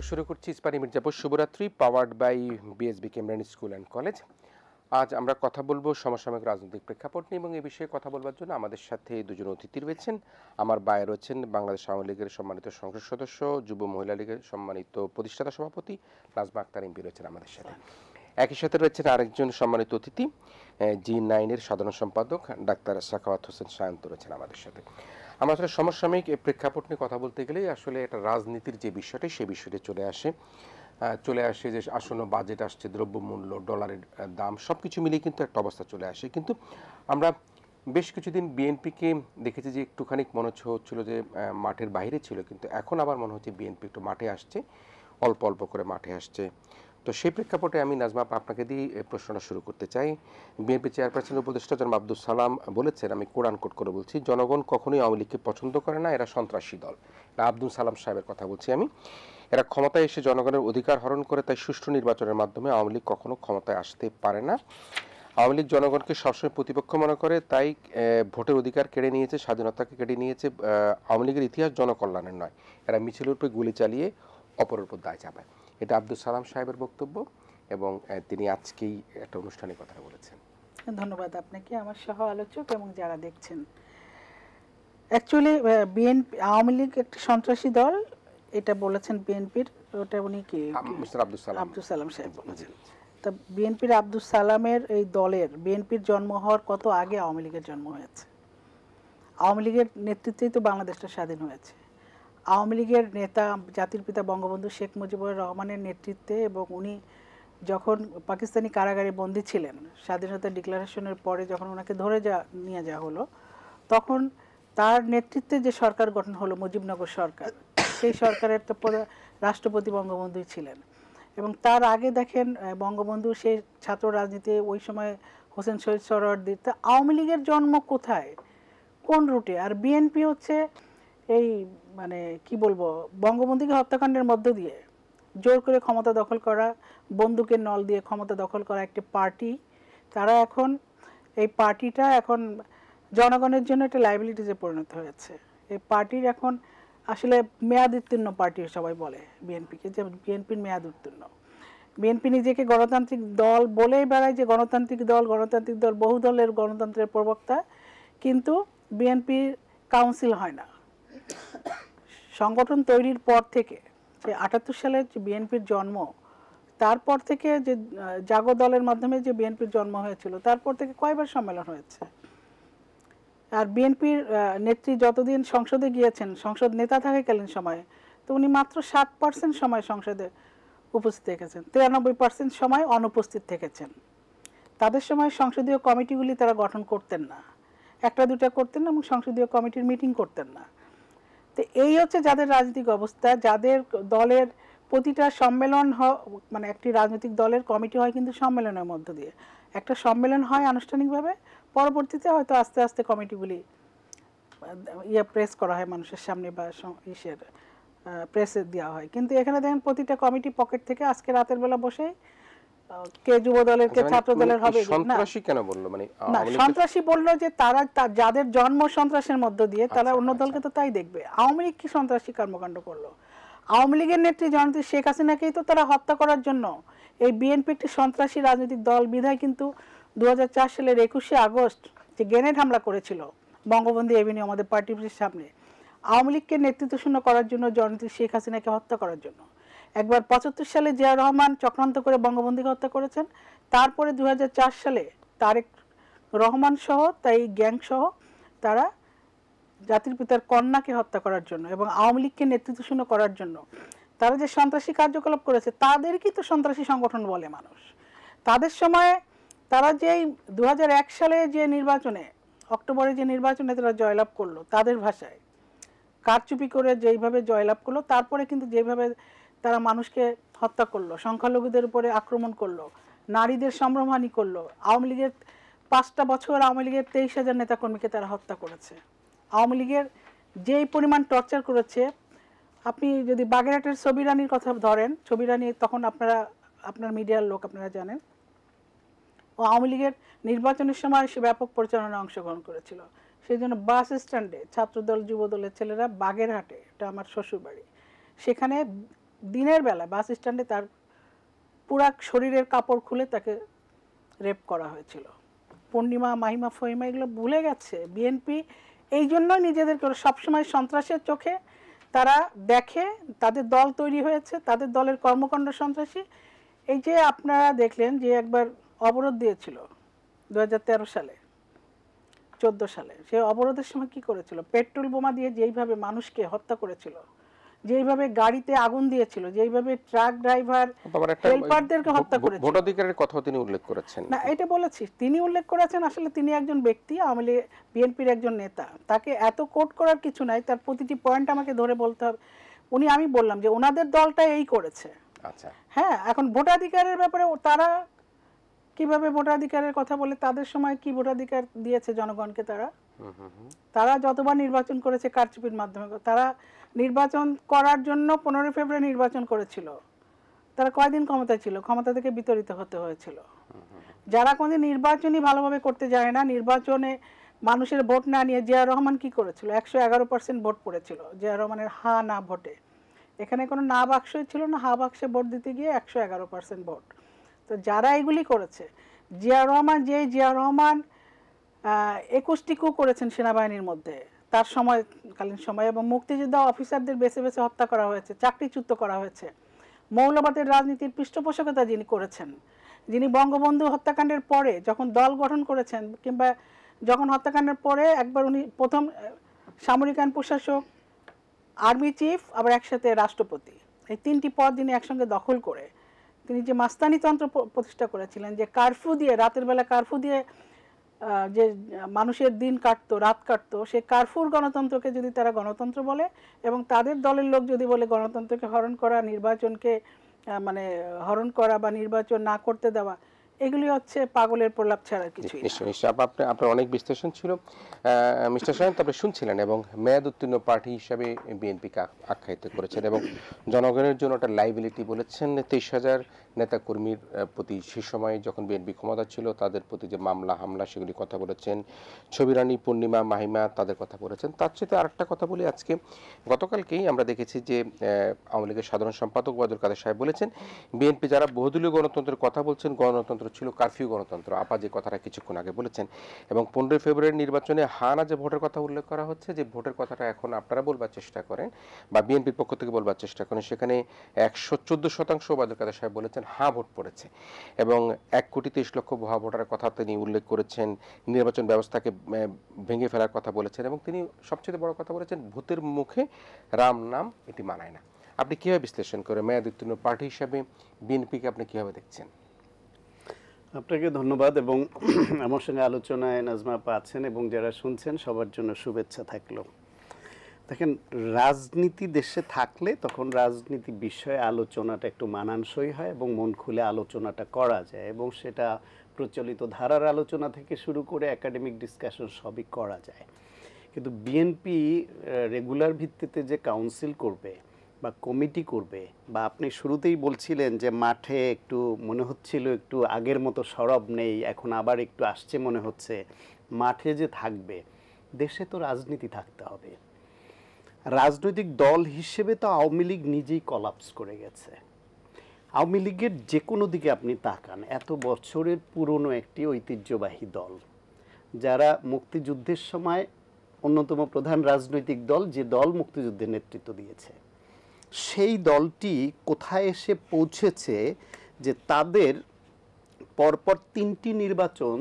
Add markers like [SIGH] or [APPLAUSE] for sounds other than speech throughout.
দর্শক শুরু করছি ইস্পানি মির্জাপুর শুভরাত্রি powered by BSB Cambrian school and college আজ আমরা কথা বলবো সমসাময়িক রাজনৈতিক প্রেক্ষাপট নিয়ে এবং এই বিষয়ে কথা বলবার জন্য আমাদের সাথে দুজন অতিথি রয়েছেন আমার বায়ে রয়েছেন বাংলাদেশ আওয়ামী লীগের সম্মানিত সংসদ সদস্য যুব মহিলা লীগের সম্মানিত প্রতিষ্ঠাতা সভাপতি নাজমা আক্তার এমপি রয়েছেন আমাদের সাথে একই সাথে রয়েছেন আরেকজন সম্মানিত অতিথি জি নাইনের সাধারণ সম্পাদক ডাক্তার সাখাওয়াত হোসেন সায়ন্ত রয়েছেন আমাদের সাথে আমরা আসলে সমসাময়িক এই প্রেক্ষাপট নিয়ে কথা বলতে গেলেই আসলে এটা রাজনীতির যে বিষয়টি সে বিষয়টি চলে আসে চলে আসে যে আসন্ন বাজেট আসছে দ্রব্যমূল্য ডলারের দাম সব কিছু মিলিয়ে কিন্তু একটা অবস্থা চলে আসে কিন্তু আমরা বেশ কিছুদিন বিএনপিকে দেখেছি যে একটুখানি মনে হচ্ছিল যে মাঠের বাইরে ছিল কিন্তু এখন আবার মনে হচ্ছে বিএনপি একটু মাঠে আসছে অল্প অল্প করে মাঠে আসছে তো সেই প্রেক্ষাপটে আমি নাজমা আপনাকে দিয়ে প্রশ্নটা শুরু করতে চাই বিএনপি চেয়ারপারসন উপদেষ্টা জনাব আব্দুল সালাম বলেছেন আমি কোরআন কোট করে বলছি জনগণ কখনোই আওয়ামী লীগকে পছন্দ করে না এরা সন্ত্রাসী দল আব্দুল সালাম সাহেবের কথা বলছি আমি এরা ক্ষমতায় এসে জনগণের অধিকার হরণ করে তাই সুষ্ঠু নির্বাচনের মাধ্যমে আওয়ামী লীগ কখনো ক্ষমতায় আসতে পারে না আওয়ামী লীগ জনগণকে সবসময় প্রতিপক্ষ মনে করে তাই ভোটের অধিকার কেড়ে নিয়েছে স্বাধীনতাকে কেড়ে নিয়েছে আওয়ামী লীগের ইতিহাস জনকল্যাণের নয় এরা মিছিলের উপরে গুলি চালিয়ে অপরের উপর দায় চাপায় এটা আব্দুল সালাম সাহেবের বক্তব্য এবং তিনি আজকেই একটা অনুষ্ঠানে কথা বলেছেন ধন্যবাদ আপনাকে আমার সহ আলোচক এবং যারা দেখছেন অ্যাকচুয়ালি বিএনপি আওয়ামী লীগ একটা সন্ত্রাসী দল এটা বলেছেন বিএনপির ওটা উনি কি আব্দুল সালাম আব্দুল সালাম সাহেব বলেছেন তা বিএনপির আব্দুল সালামের এই দলের বিএনপির জন্ম হওয়ার কত আগে আওয়ামী লীগের জন্ম হয়েছে আওয়ামী লীগের নেতৃত্বেই তো বাংলাদেশটা স্বাধীন হয়েছে আওয়ামী লীগের নেতা জাতির পিতা বঙ্গবন্ধু শেখ মুজিবুর রহমানের নেতৃত্বে এবং উনি যখন পাকিস্তানি কারাগারে বন্দী ছিলেন স্বাধীনতা ডিক্লারেশনের পরে যখন ওনাকে ধরে যা নিয়ে যাওয়া হলো তখন তার নেতৃত্বে যে সরকার গঠন হলো মুজিবনগর সরকার সেই সরকারের তো রাষ্ট্রপতি বঙ্গবন্ধুই ছিলেন এবং তার আগে দেখেন বঙ্গবন্ধু সেই ছাত্র রাজনীতি ওই সময় হোসেন শহীদ সরোয়ার তা আওয়ামী লীগের জন্ম কোথায় কোন রুটে আর বিএনপি হচ্ছে এই মানে কি বলবো বঙ্গবন্ধুকে হত্যাকাণ্ডের মধ্য দিয়ে জোর করে ক্ষমতা দখল করা বন্দুকের নল দিয়ে ক্ষমতা দখল করা একটি পার্টি তারা এখন এই পার্টিটা এখন জনগণের জন্য একটা লাইবিলিটিতে পরিণত হয়েছে এই পার্টির এখন আসলে মেয়াদ উত্তীর্ণ পার্টি সবাই বলে বিএনপিকে যে বিএনপির মেয়াদ উত্তীর্ণ বিএনপি নিজেকে গণতান্ত্রিক দল বলেই বেড়ায় যে গণতান্ত্রিক দল গণতান্ত্রিক দল বহু দলের গণতন্ত্রের প্রবক্তা কিন্তু বিএনপির কাউন্সিল হয় না সংগঠন তৈরির পর থেকে যে আটাত্তর সালে যে বিএনপির জন্ম তারপর থেকে যে জাগো দলের মাধ্যমে যে বিএনপির জন্ম হয়েছিল তারপর থেকে কয়বার সম্মেলন হয়েছে আর বিএনপির নেত্রী যতদিন সংসদে গিয়েছেন সংসদ নেতা থাকাকালীন সময়ে তো উনি মাত্র সাত পার্সেন্ট সময় সংসদে উপস্থিত থেকেছেন তিরানব্বই পার্সেন্ট সময় অনুপস্থিত থেকেছেন তাদের সময় সংসদীয় কমিটিগুলি তারা গঠন করতেন না একটা দুটা করতেন না এবং সংসদীয় কমিটির মিটিং করতেন না তো এই হচ্ছে যাদের রাজনৈতিক অবস্থা যাদের দলের প্রতিটা সম্মেলন মানে একটি রাজনৈতিক দলের কমিটি হয় কিন্তু সম্মেলনের মধ্য দিয়ে একটা সম্মেলন হয় আনুষ্ঠানিকভাবে পরবর্তীতে হয়তো আস্তে আস্তে কমিটিগুলি ইয়ে প্রেস করা হয় মানুষের সামনে বা ইসের প্রেসে দেওয়া হয় কিন্তু এখানে দেখেন প্রতিটা কমিটি পকেট থেকে আজকে রাতের বেলা বসেই কে যুব দলের কে মানে ছাত্র দলের হবে সন্ত্রাসী কেন বলল মানে সন্ত্রাসী বলল যে তারা যাদের জন্ম সন্ত্রাসের মধ্য দিয়ে আচ্ছা, তারা অন্য আচ্ছা। দলকে তো তাই দেখবে আওয়ামী লীগ কি সন্ত্রাসী কর্মকাণ্ড করলো আওয়ামী লীগের নেত্রী জননেত্রী শেখ হাসিনাকেই তো তারা হত্যা করার জন্য এই বিএনপি একটি সন্ত্রাসী রাজনৈতিক দল বিধায় কিন্তু দু সালের একুশে আগস্ট যে গ্রেনেড হামলা করেছিল বঙ্গবন্ধু এভিনিউ আমাদের পার্টি সামনে আওয়ামী লীগকে নেতৃত্ব শূন্য করার জন্য জননেত্রী শেখ হাসিনাকে হত্যা করার জন্য একবার পঁচাত্তর সালে জিয়া রহমান চক্রান্ত করে বঙ্গবন্ধু হত্যা করেছেন তারপরে দু সালে তারেক রহমান সহ তাই গ্যাং সহ তারা জাতির পিতার কন্যাকে হত্যা করার জন্য এবং আওয়ামী লীগকে নেতৃত্বশূন্য করার জন্য তারা যে সন্ত্রাসী কার্যকলাপ করেছে তাদেরকেই তো সন্ত্রাসী সংগঠন বলে মানুষ তাদের সময়ে তারা যেই দু সালে যে নির্বাচনে অক্টোবরে যে নির্বাচনে তারা জয়লাভ করলো তাদের ভাষায় কারচুপি করে যেইভাবে জয়লাভ করলো তারপরে কিন্তু যেভাবে তারা মানুষকে হত্যা করলো সংখ্যালঘুদের উপরে আক্রমণ করলো নারীদের সম্ভ্রমহানি করলো আওয়ামী লীগের পাঁচটা বছর আওয়ামী লীগের তেইশ হাজার নেতাকর্মীকে তারা হত্যা করেছে আওয়ামী লীগের যেই পরিমাণ টর্চার করেছে আপনি যদি বাগেরহাটের ছবি রানীর কথা ধরেন ছবি তখন আপনারা আপনার মিডিয়ার লোক আপনারা জানেন ও আওয়ামী লীগের নির্বাচনের সময় সে ব্যাপক প্রচারণায় অংশগ্রহণ করেছিল সেই জন্য বাস স্ট্যান্ডে ছাত্রদল যুবদলের ছেলেরা বাগেরহাটে এটা আমার শ্বশুরবাড়ি সেখানে দিনের বেলা বাস স্ট্যান্ডে তার পুরাক শরীরের কাপড় খুলে তাকে রেপ করা হয়েছিল পূর্ণিমা মাহিমা ফহিমা এগুলো ভুলে গেছে বিএনপি এই জন্যই নিজেদেরকে সবসময় সন্ত্রাসের চোখে তারা দেখে তাদের দল তৈরি হয়েছে তাদের দলের কর্মকাণ্ড সন্ত্রাসী এই যে আপনারা দেখলেন যে একবার অবরোধ দিয়েছিল দু সালে চোদ্দ সালে সে অবরোধের সময় কি করেছিল পেট্রোল বোমা দিয়ে যেইভাবে মানুষকে হত্যা করেছিল যেইভাবে গাড়িতে আগুন দিয়েছিল যেইভাবে ট্রাক ড্রাইভার হেল্পারদেরকে হত্যা করেছে ভোটাধিকারের কথা তিনি উল্লেখ করেছেন না এটা বলেছি তিনি উল্লেখ করেছেন আসলে তিনি একজন ব্যক্তি আমলে বিএনপির একজন নেতা তাকে এত কোট করার কিছু নাই তার প্রতিটি পয়েন্ট আমাকে ধরে বলতে হবে উনি আমি বললাম যে ওনাদের দলটা এই করেছে আচ্ছা হ্যাঁ এখন ভোটাধিকারের ব্যাপারে তারা কিভাবে ভোটাধিকারের কথা বলে তাদের সময় কি ভোটাধিকার দিয়েছে জনগণকে তারা তারা যতবার নির্বাচন করেছে কারচুপির মাধ্যমে তারা নির্বাচন করার জন্য পনেরোই ফেব্রুয়ারি নির্বাচন করেছিল তারা কয়দিন ক্ষমতা ছিল ক্ষমতা থেকে বিতরিত হতে হয়েছিল যারা কোনো নির্বাচনই ভালোভাবে করতে যায় না নির্বাচনে মানুষের ভোট না নিয়ে জিয়া রহমান কি করেছিল একশো এগারো পার্সেন্ট ভোট পড়েছিল জিয়া রহমানের হা না ভোটে এখানে কোনো না বাক্সই ছিল না হা বাক্সে ভোট দিতে গিয়ে একশো এগারো পার্সেন্ট ভোট তো যারা এগুলি করেছে জিয়া রহমান যে জিয়া রহমান একুশটি কু করেছেন সেনাবাহিনীর মধ্যে তার সময়কালীন সময় এবং মুক্তিযোদ্ধা অফিসারদের বেছে বেছে হত্যা করা হয়েছে চাকরিচ্যুত করা হয়েছে মৌলবাদের রাজনীতির পৃষ্ঠপোষকতা যিনি করেছেন যিনি বঙ্গবন্ধু হত্যাকাণ্ডের পরে যখন দল গঠন করেছেন কিংবা যখন হত্যাকাণ্ডের পরে একবার উনি প্রথম সামরিক আইন প্রশাসক আর্মি চিফ আবার একসাথে রাষ্ট্রপতি এই তিনটি পদ তিনি একসঙ্গে দখল করে তিনি যে মাস্তানিতন্ত্র প্রতিষ্ঠা করেছিলেন যে কারফু দিয়ে রাতের বেলা কারফু দিয়ে যে মানুষের দিন কাটতো রাত কাটতো সে কারফুর গণতন্ত্রকে যদি তারা গণতন্ত্র বলে এবং তাদের দলের লোক যদি বলে গণতন্ত্রকে হরণ করা নির্বাচনকে মানে হরণ করা বা নির্বাচন না করতে দেওয়া এগুলি হচ্ছে পাগলের প্রলাপ ছাড়া কিছু নিশ্চয় নিশ্চয় আপনার অনেক বিশ্লেষণ ছিল মিস্টার সাহেব আপনি শুনছিলেন এবং মেয়াদ উত্তীর্ণ পার্টি হিসাবে বিএনপিকে আখ্যায়িত করেছেন এবং জনগণের জন্য একটা লাইবিলিটি বলেছেন তেইশ হাজার নেতাকর্মীর প্রতি সে সময় যখন বিএনপি ক্ষমতা ছিল তাদের প্রতি যে মামলা হামলা সেগুলি কথা বলেছেন ছবিরানী পূর্ণিমা মাহিমা তাদের কথা বলেছেন তার সাথে আরেকটা কথা বলি আজকে গতকালকেই আমরা দেখেছি যে আওয়ামী লীগের সাধারণ সম্পাদক বাদুল কাদের সাহেব বলেছেন বিএনপি যারা বহুদলীয় গণতন্ত্রের কথা বলছেন গণতন্ত্র ছিল কারফিউ গণতন্ত্র আপা যে কথাটা কিছুক্ষণ আগে বলেছেন এবং পনেরোই ফেব্রুয়ারি নির্বাচনে হানা যে ভোটের কথা উল্লেখ করা হচ্ছে যে ভোটের কথাটা এখন আপনারা বলবার চেষ্টা করেন বা বিএনপির পক্ষ থেকে বলবার চেষ্টা করেন সেখানে একশো চোদ্দ শতাংশ বাদুল কাদের সাহেব বলেছেন করেছেন হা ভোট পড়েছে এবং এক কোটি তেইশ লক্ষ ভুয়া ভোটারের কথা তিনি উল্লেখ করেছেন নির্বাচন ব্যবস্থাকে ভেঙে ফেলার কথা বলেছেন এবং তিনি সবচেয়ে বড় কথা বলেছেন ভূতের মুখে রাম নাম এটি মানায় না আপনি কীভাবে বিশ্লেষণ করে মেয়াদ পার্টি হিসাবে বিএনপিকে আপনি কীভাবে দেখছেন আপনাকে ধন্যবাদ এবং আমার সঙ্গে আলোচনায় নাজমা পাচ্ছেন আছেন এবং যারা শুনছেন সবার জন্য শুভেচ্ছা থাকলো দেখেন রাজনীতি দেশে থাকলে তখন রাজনীতি বিষয়ে আলোচনাটা একটু মানানসই হয় এবং মন খুলে আলোচনাটা করা যায় এবং সেটা প্রচলিত ধারার আলোচনা থেকে শুরু করে একাডেমিক ডিসকাশন সবই করা যায় কিন্তু বিএনপি রেগুলার ভিত্তিতে যে কাউন্সিল করবে বা কমিটি করবে বা আপনি শুরুতেই বলছিলেন যে মাঠে একটু মনে হচ্ছিল একটু আগের মতো সরব নেই এখন আবার একটু আসছে মনে হচ্ছে মাঠে যে থাকবে দেশে তো রাজনীতি থাকতে হবে রাজনৈতিক দল হিসেবে তো আওয়ামী লীগ নিজেই কলাপস করে গেছে আওয়ামী লীগের যে কোনো দিকে আপনি তাকান এত বছরের পুরনো একটি ঐতিহ্যবাহী দল যারা মুক্তিযুদ্ধের সময় অন্যতম প্রধান রাজনৈতিক দল যে দল মুক্তিযুদ্ধে নেতৃত্ব দিয়েছে সেই দলটি কোথায় এসে পৌঁছেছে যে তাদের পরপর তিনটি নির্বাচন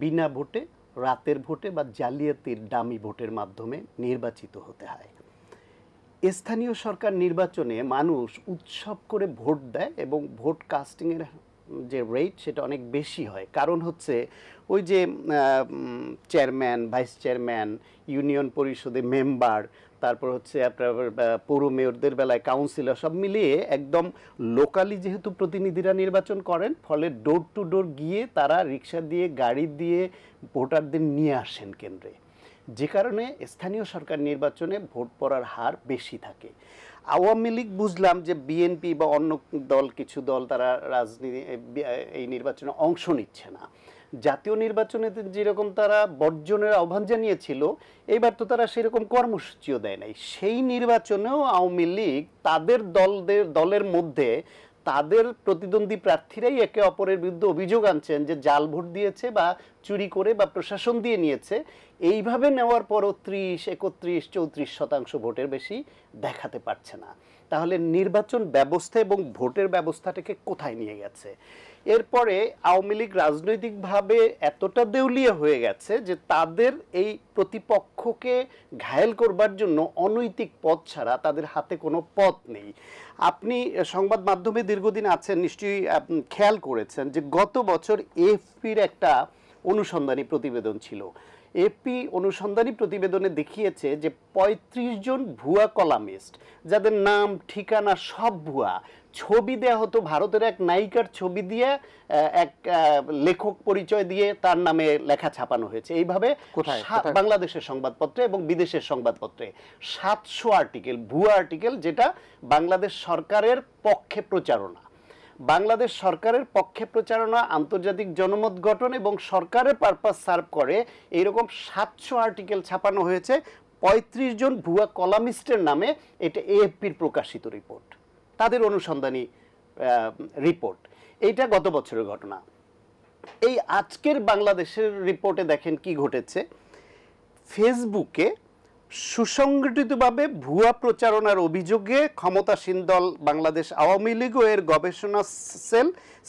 বিনা ভোটে রাতের ভোটে বা জালিয়াতির ডামি ভোটের মাধ্যমে নির্বাচিত হতে হয় স্থানীয় সরকার নির্বাচনে মানুষ উৎসব করে ভোট দেয় এবং ভোট কাস্টিংয়ের যে রেট সেটা অনেক বেশি হয় কারণ হচ্ছে ওই যে চেয়ারম্যান ভাইস চেয়ারম্যান ইউনিয়ন পরিষদে মেম্বার তারপর হচ্ছে আপনার পৌর মেয়রদের বেলায় কাউন্সিলর সব মিলিয়ে একদম লোকালি যেহেতু প্রতিনিধিরা নির্বাচন করেন ফলে ডোর টু ডোর গিয়ে তারা রিক্সা দিয়ে গাড়ি দিয়ে ভোটারদের নিয়ে আসেন কেন্দ্রে যে কারণে স্থানীয় সরকার নির্বাচনে ভোট পড়ার হার বেশি থাকে আওয়ামী লীগ বুঝলাম যে বিএনপি বা অন্য দল কিছু দল তারা রাজনীতি এই নির্বাচনে অংশ নিচ্ছে না জাতীয় নির্বাচনে যেরকম তারা বর্জনের আহ্বান জানিয়েছিল এবার তো তারা সেরকম কর্মসূচিও দেয় নাই সেই নির্বাচনেও আওয়ামী লীগ তাদের দলদের দলের মধ্যে তাদের প্রতিদ্বন্দ্বী প্রার্থীরাই একে অপরের বিরুদ্ধে অভিযোগ আনছেন যে জাল ভোট দিয়েছে বা চুরি করে বা প্রশাসন দিয়ে নিয়েছে এইভাবে নেওয়ার পরও ত্রিশ একত্রিশ চৌত্রিশ শতাংশ ভোটের বেশি দেখাতে পারছে না তাহলে নির্বাচন ব্যবস্থা এবং ভোটের ব্যবস্থাটাকে কোথায় নিয়ে গেছে এরপরে আওয়ামী লীগ রাজনৈতিকভাবে এতটা দেউলিয়া হয়ে গেছে যে তাদের এই প্রতিপক্ষকে ঘায়েল করবার জন্য অনৈতিক পথ ছাড়া তাদের হাতে কোনো পথ নেই আপনি সংবাদ মাধ্যমে দীর্ঘদিন আছেন নিশ্চয়ই খেয়াল করেছেন যে গত বছর এফপির একটা অনুসন্ধানী প্রতিবেদন ছিল এপি অনুসন্ধানী প্রতিবেদনে দেখিয়েছে যে ৩৫ জন ভুয়া কলামিস্ট যাদের নাম ঠিকানা সব ভুয়া ছবি দেয়া হতো ভারতের এক নায়িকার ছবি দিয়ে এক লেখক পরিচয় দিয়ে তার নামে লেখা ছাপানো হয়েছে এইভাবে বাংলাদেশের সংবাদপত্রে এবং বিদেশের সংবাদপত্রে সাতশো আর্টিকেল ভুয়া আর্টিকেল যেটা বাংলাদেশ সরকারের পক্ষে প্রচারণা বাংলাদেশ সরকারের পক্ষে প্রচারণা আন্তর্জাতিক জনমত গঠন এবং সরকারের পারপাস সার্ভ করে এইরকম সাতশো আর্টিকেল ছাপানো হয়েছে পঁয়ত্রিশ জন ভুয়া কলামিস্টের নামে এটা এএফপির প্রকাশিত রিপোর্ট তাদের অনুসন্ধানী রিপোর্ট এইটা গত বছরের ঘটনা এই আজকের বাংলাদেশের রিপোর্টে দেখেন কি ঘটেছে ফেসবুকে সুসংগঠিতভাবে ভুয়া প্রচারণার অভিযোগে ক্ষমতাসীন দল বাংলাদেশ আওয়ামী লীগ ও এর গবেষণা cell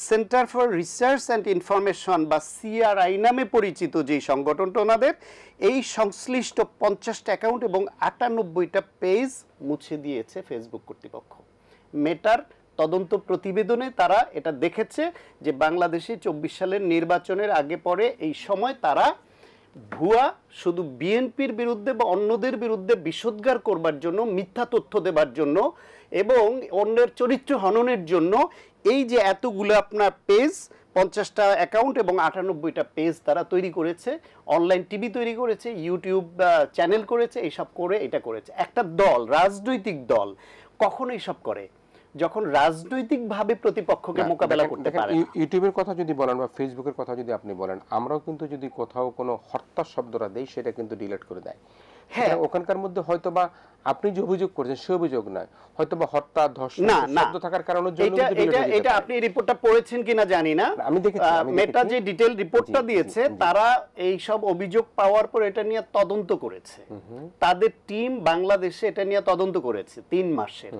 centre for research and information বা সিআরআই নামে পরিচিত যে সংগঠনটা ওনাদের এই সংশ্লিষ্ট পঞ্চাশটা অ্যাকাউন্ট এবং আটানব্বইটা পেজ মুছে দিয়েছে ফেসবুক কর্তৃপক্ষ মেটার তদন্ত প্রতিবেদনে তারা এটা দেখেছে যে বাংলাদেশে চব্বিশ সালের নির্বাচনের আগে পরে এই সময় তারা ভুয়া শুধু বিএনপির বিরুদ্ধে বা অন্যদের বিরুদ্ধে বিষোদ্গার করবার জন্য মিথ্যা তথ্য দেবার জন্য এবং অন্যের চরিত্র হননের জন্য এই যে এতগুলো আপনার পেজ পঞ্চাশটা অ্যাকাউন্ট এবং আটানব্বইটা পেজ তারা তৈরি করেছে অনলাইন টিভি তৈরি করেছে ইউটিউব চ্যানেল করেছে এইসব করে এটা করেছে একটা দল রাজনৈতিক দল কখন এইসব করে যখন রাজনৈতিকভাবে প্রতিপক্ষকে মোকাবেলা করতে পারে ইউটিউবের কথা যদি বলেন বা ফেসবুকের কথা যদি আপনি বলেন আমরাও কিন্তু যদি কোথাও কোনো হত্যা শব্দটা দেই সেটা কিন্তু ডিলিট করে দেয় হ্যাঁ ওখানকার মধ্যে হয়তো বা আপনি যে অভিযোগ করছেন সে অভিযোগ নয় হয়তো বা হত্যা ধর্ষণ শব্দ থাকার কারণে এটা এটা এটা আপনি রিপোর্টটা পড়েছেন কিনা জানি না আমি দেখেছি মেটা যে ডিটেইল রিপোর্টটা দিয়েছে তারা এই সব অভিযোগ পাওয়ার পর এটা নিয়ে তদন্ত করেছে তাদের টিম বাংলাদেশে এটা নিয়ে তদন্ত করেছে তিন মাসের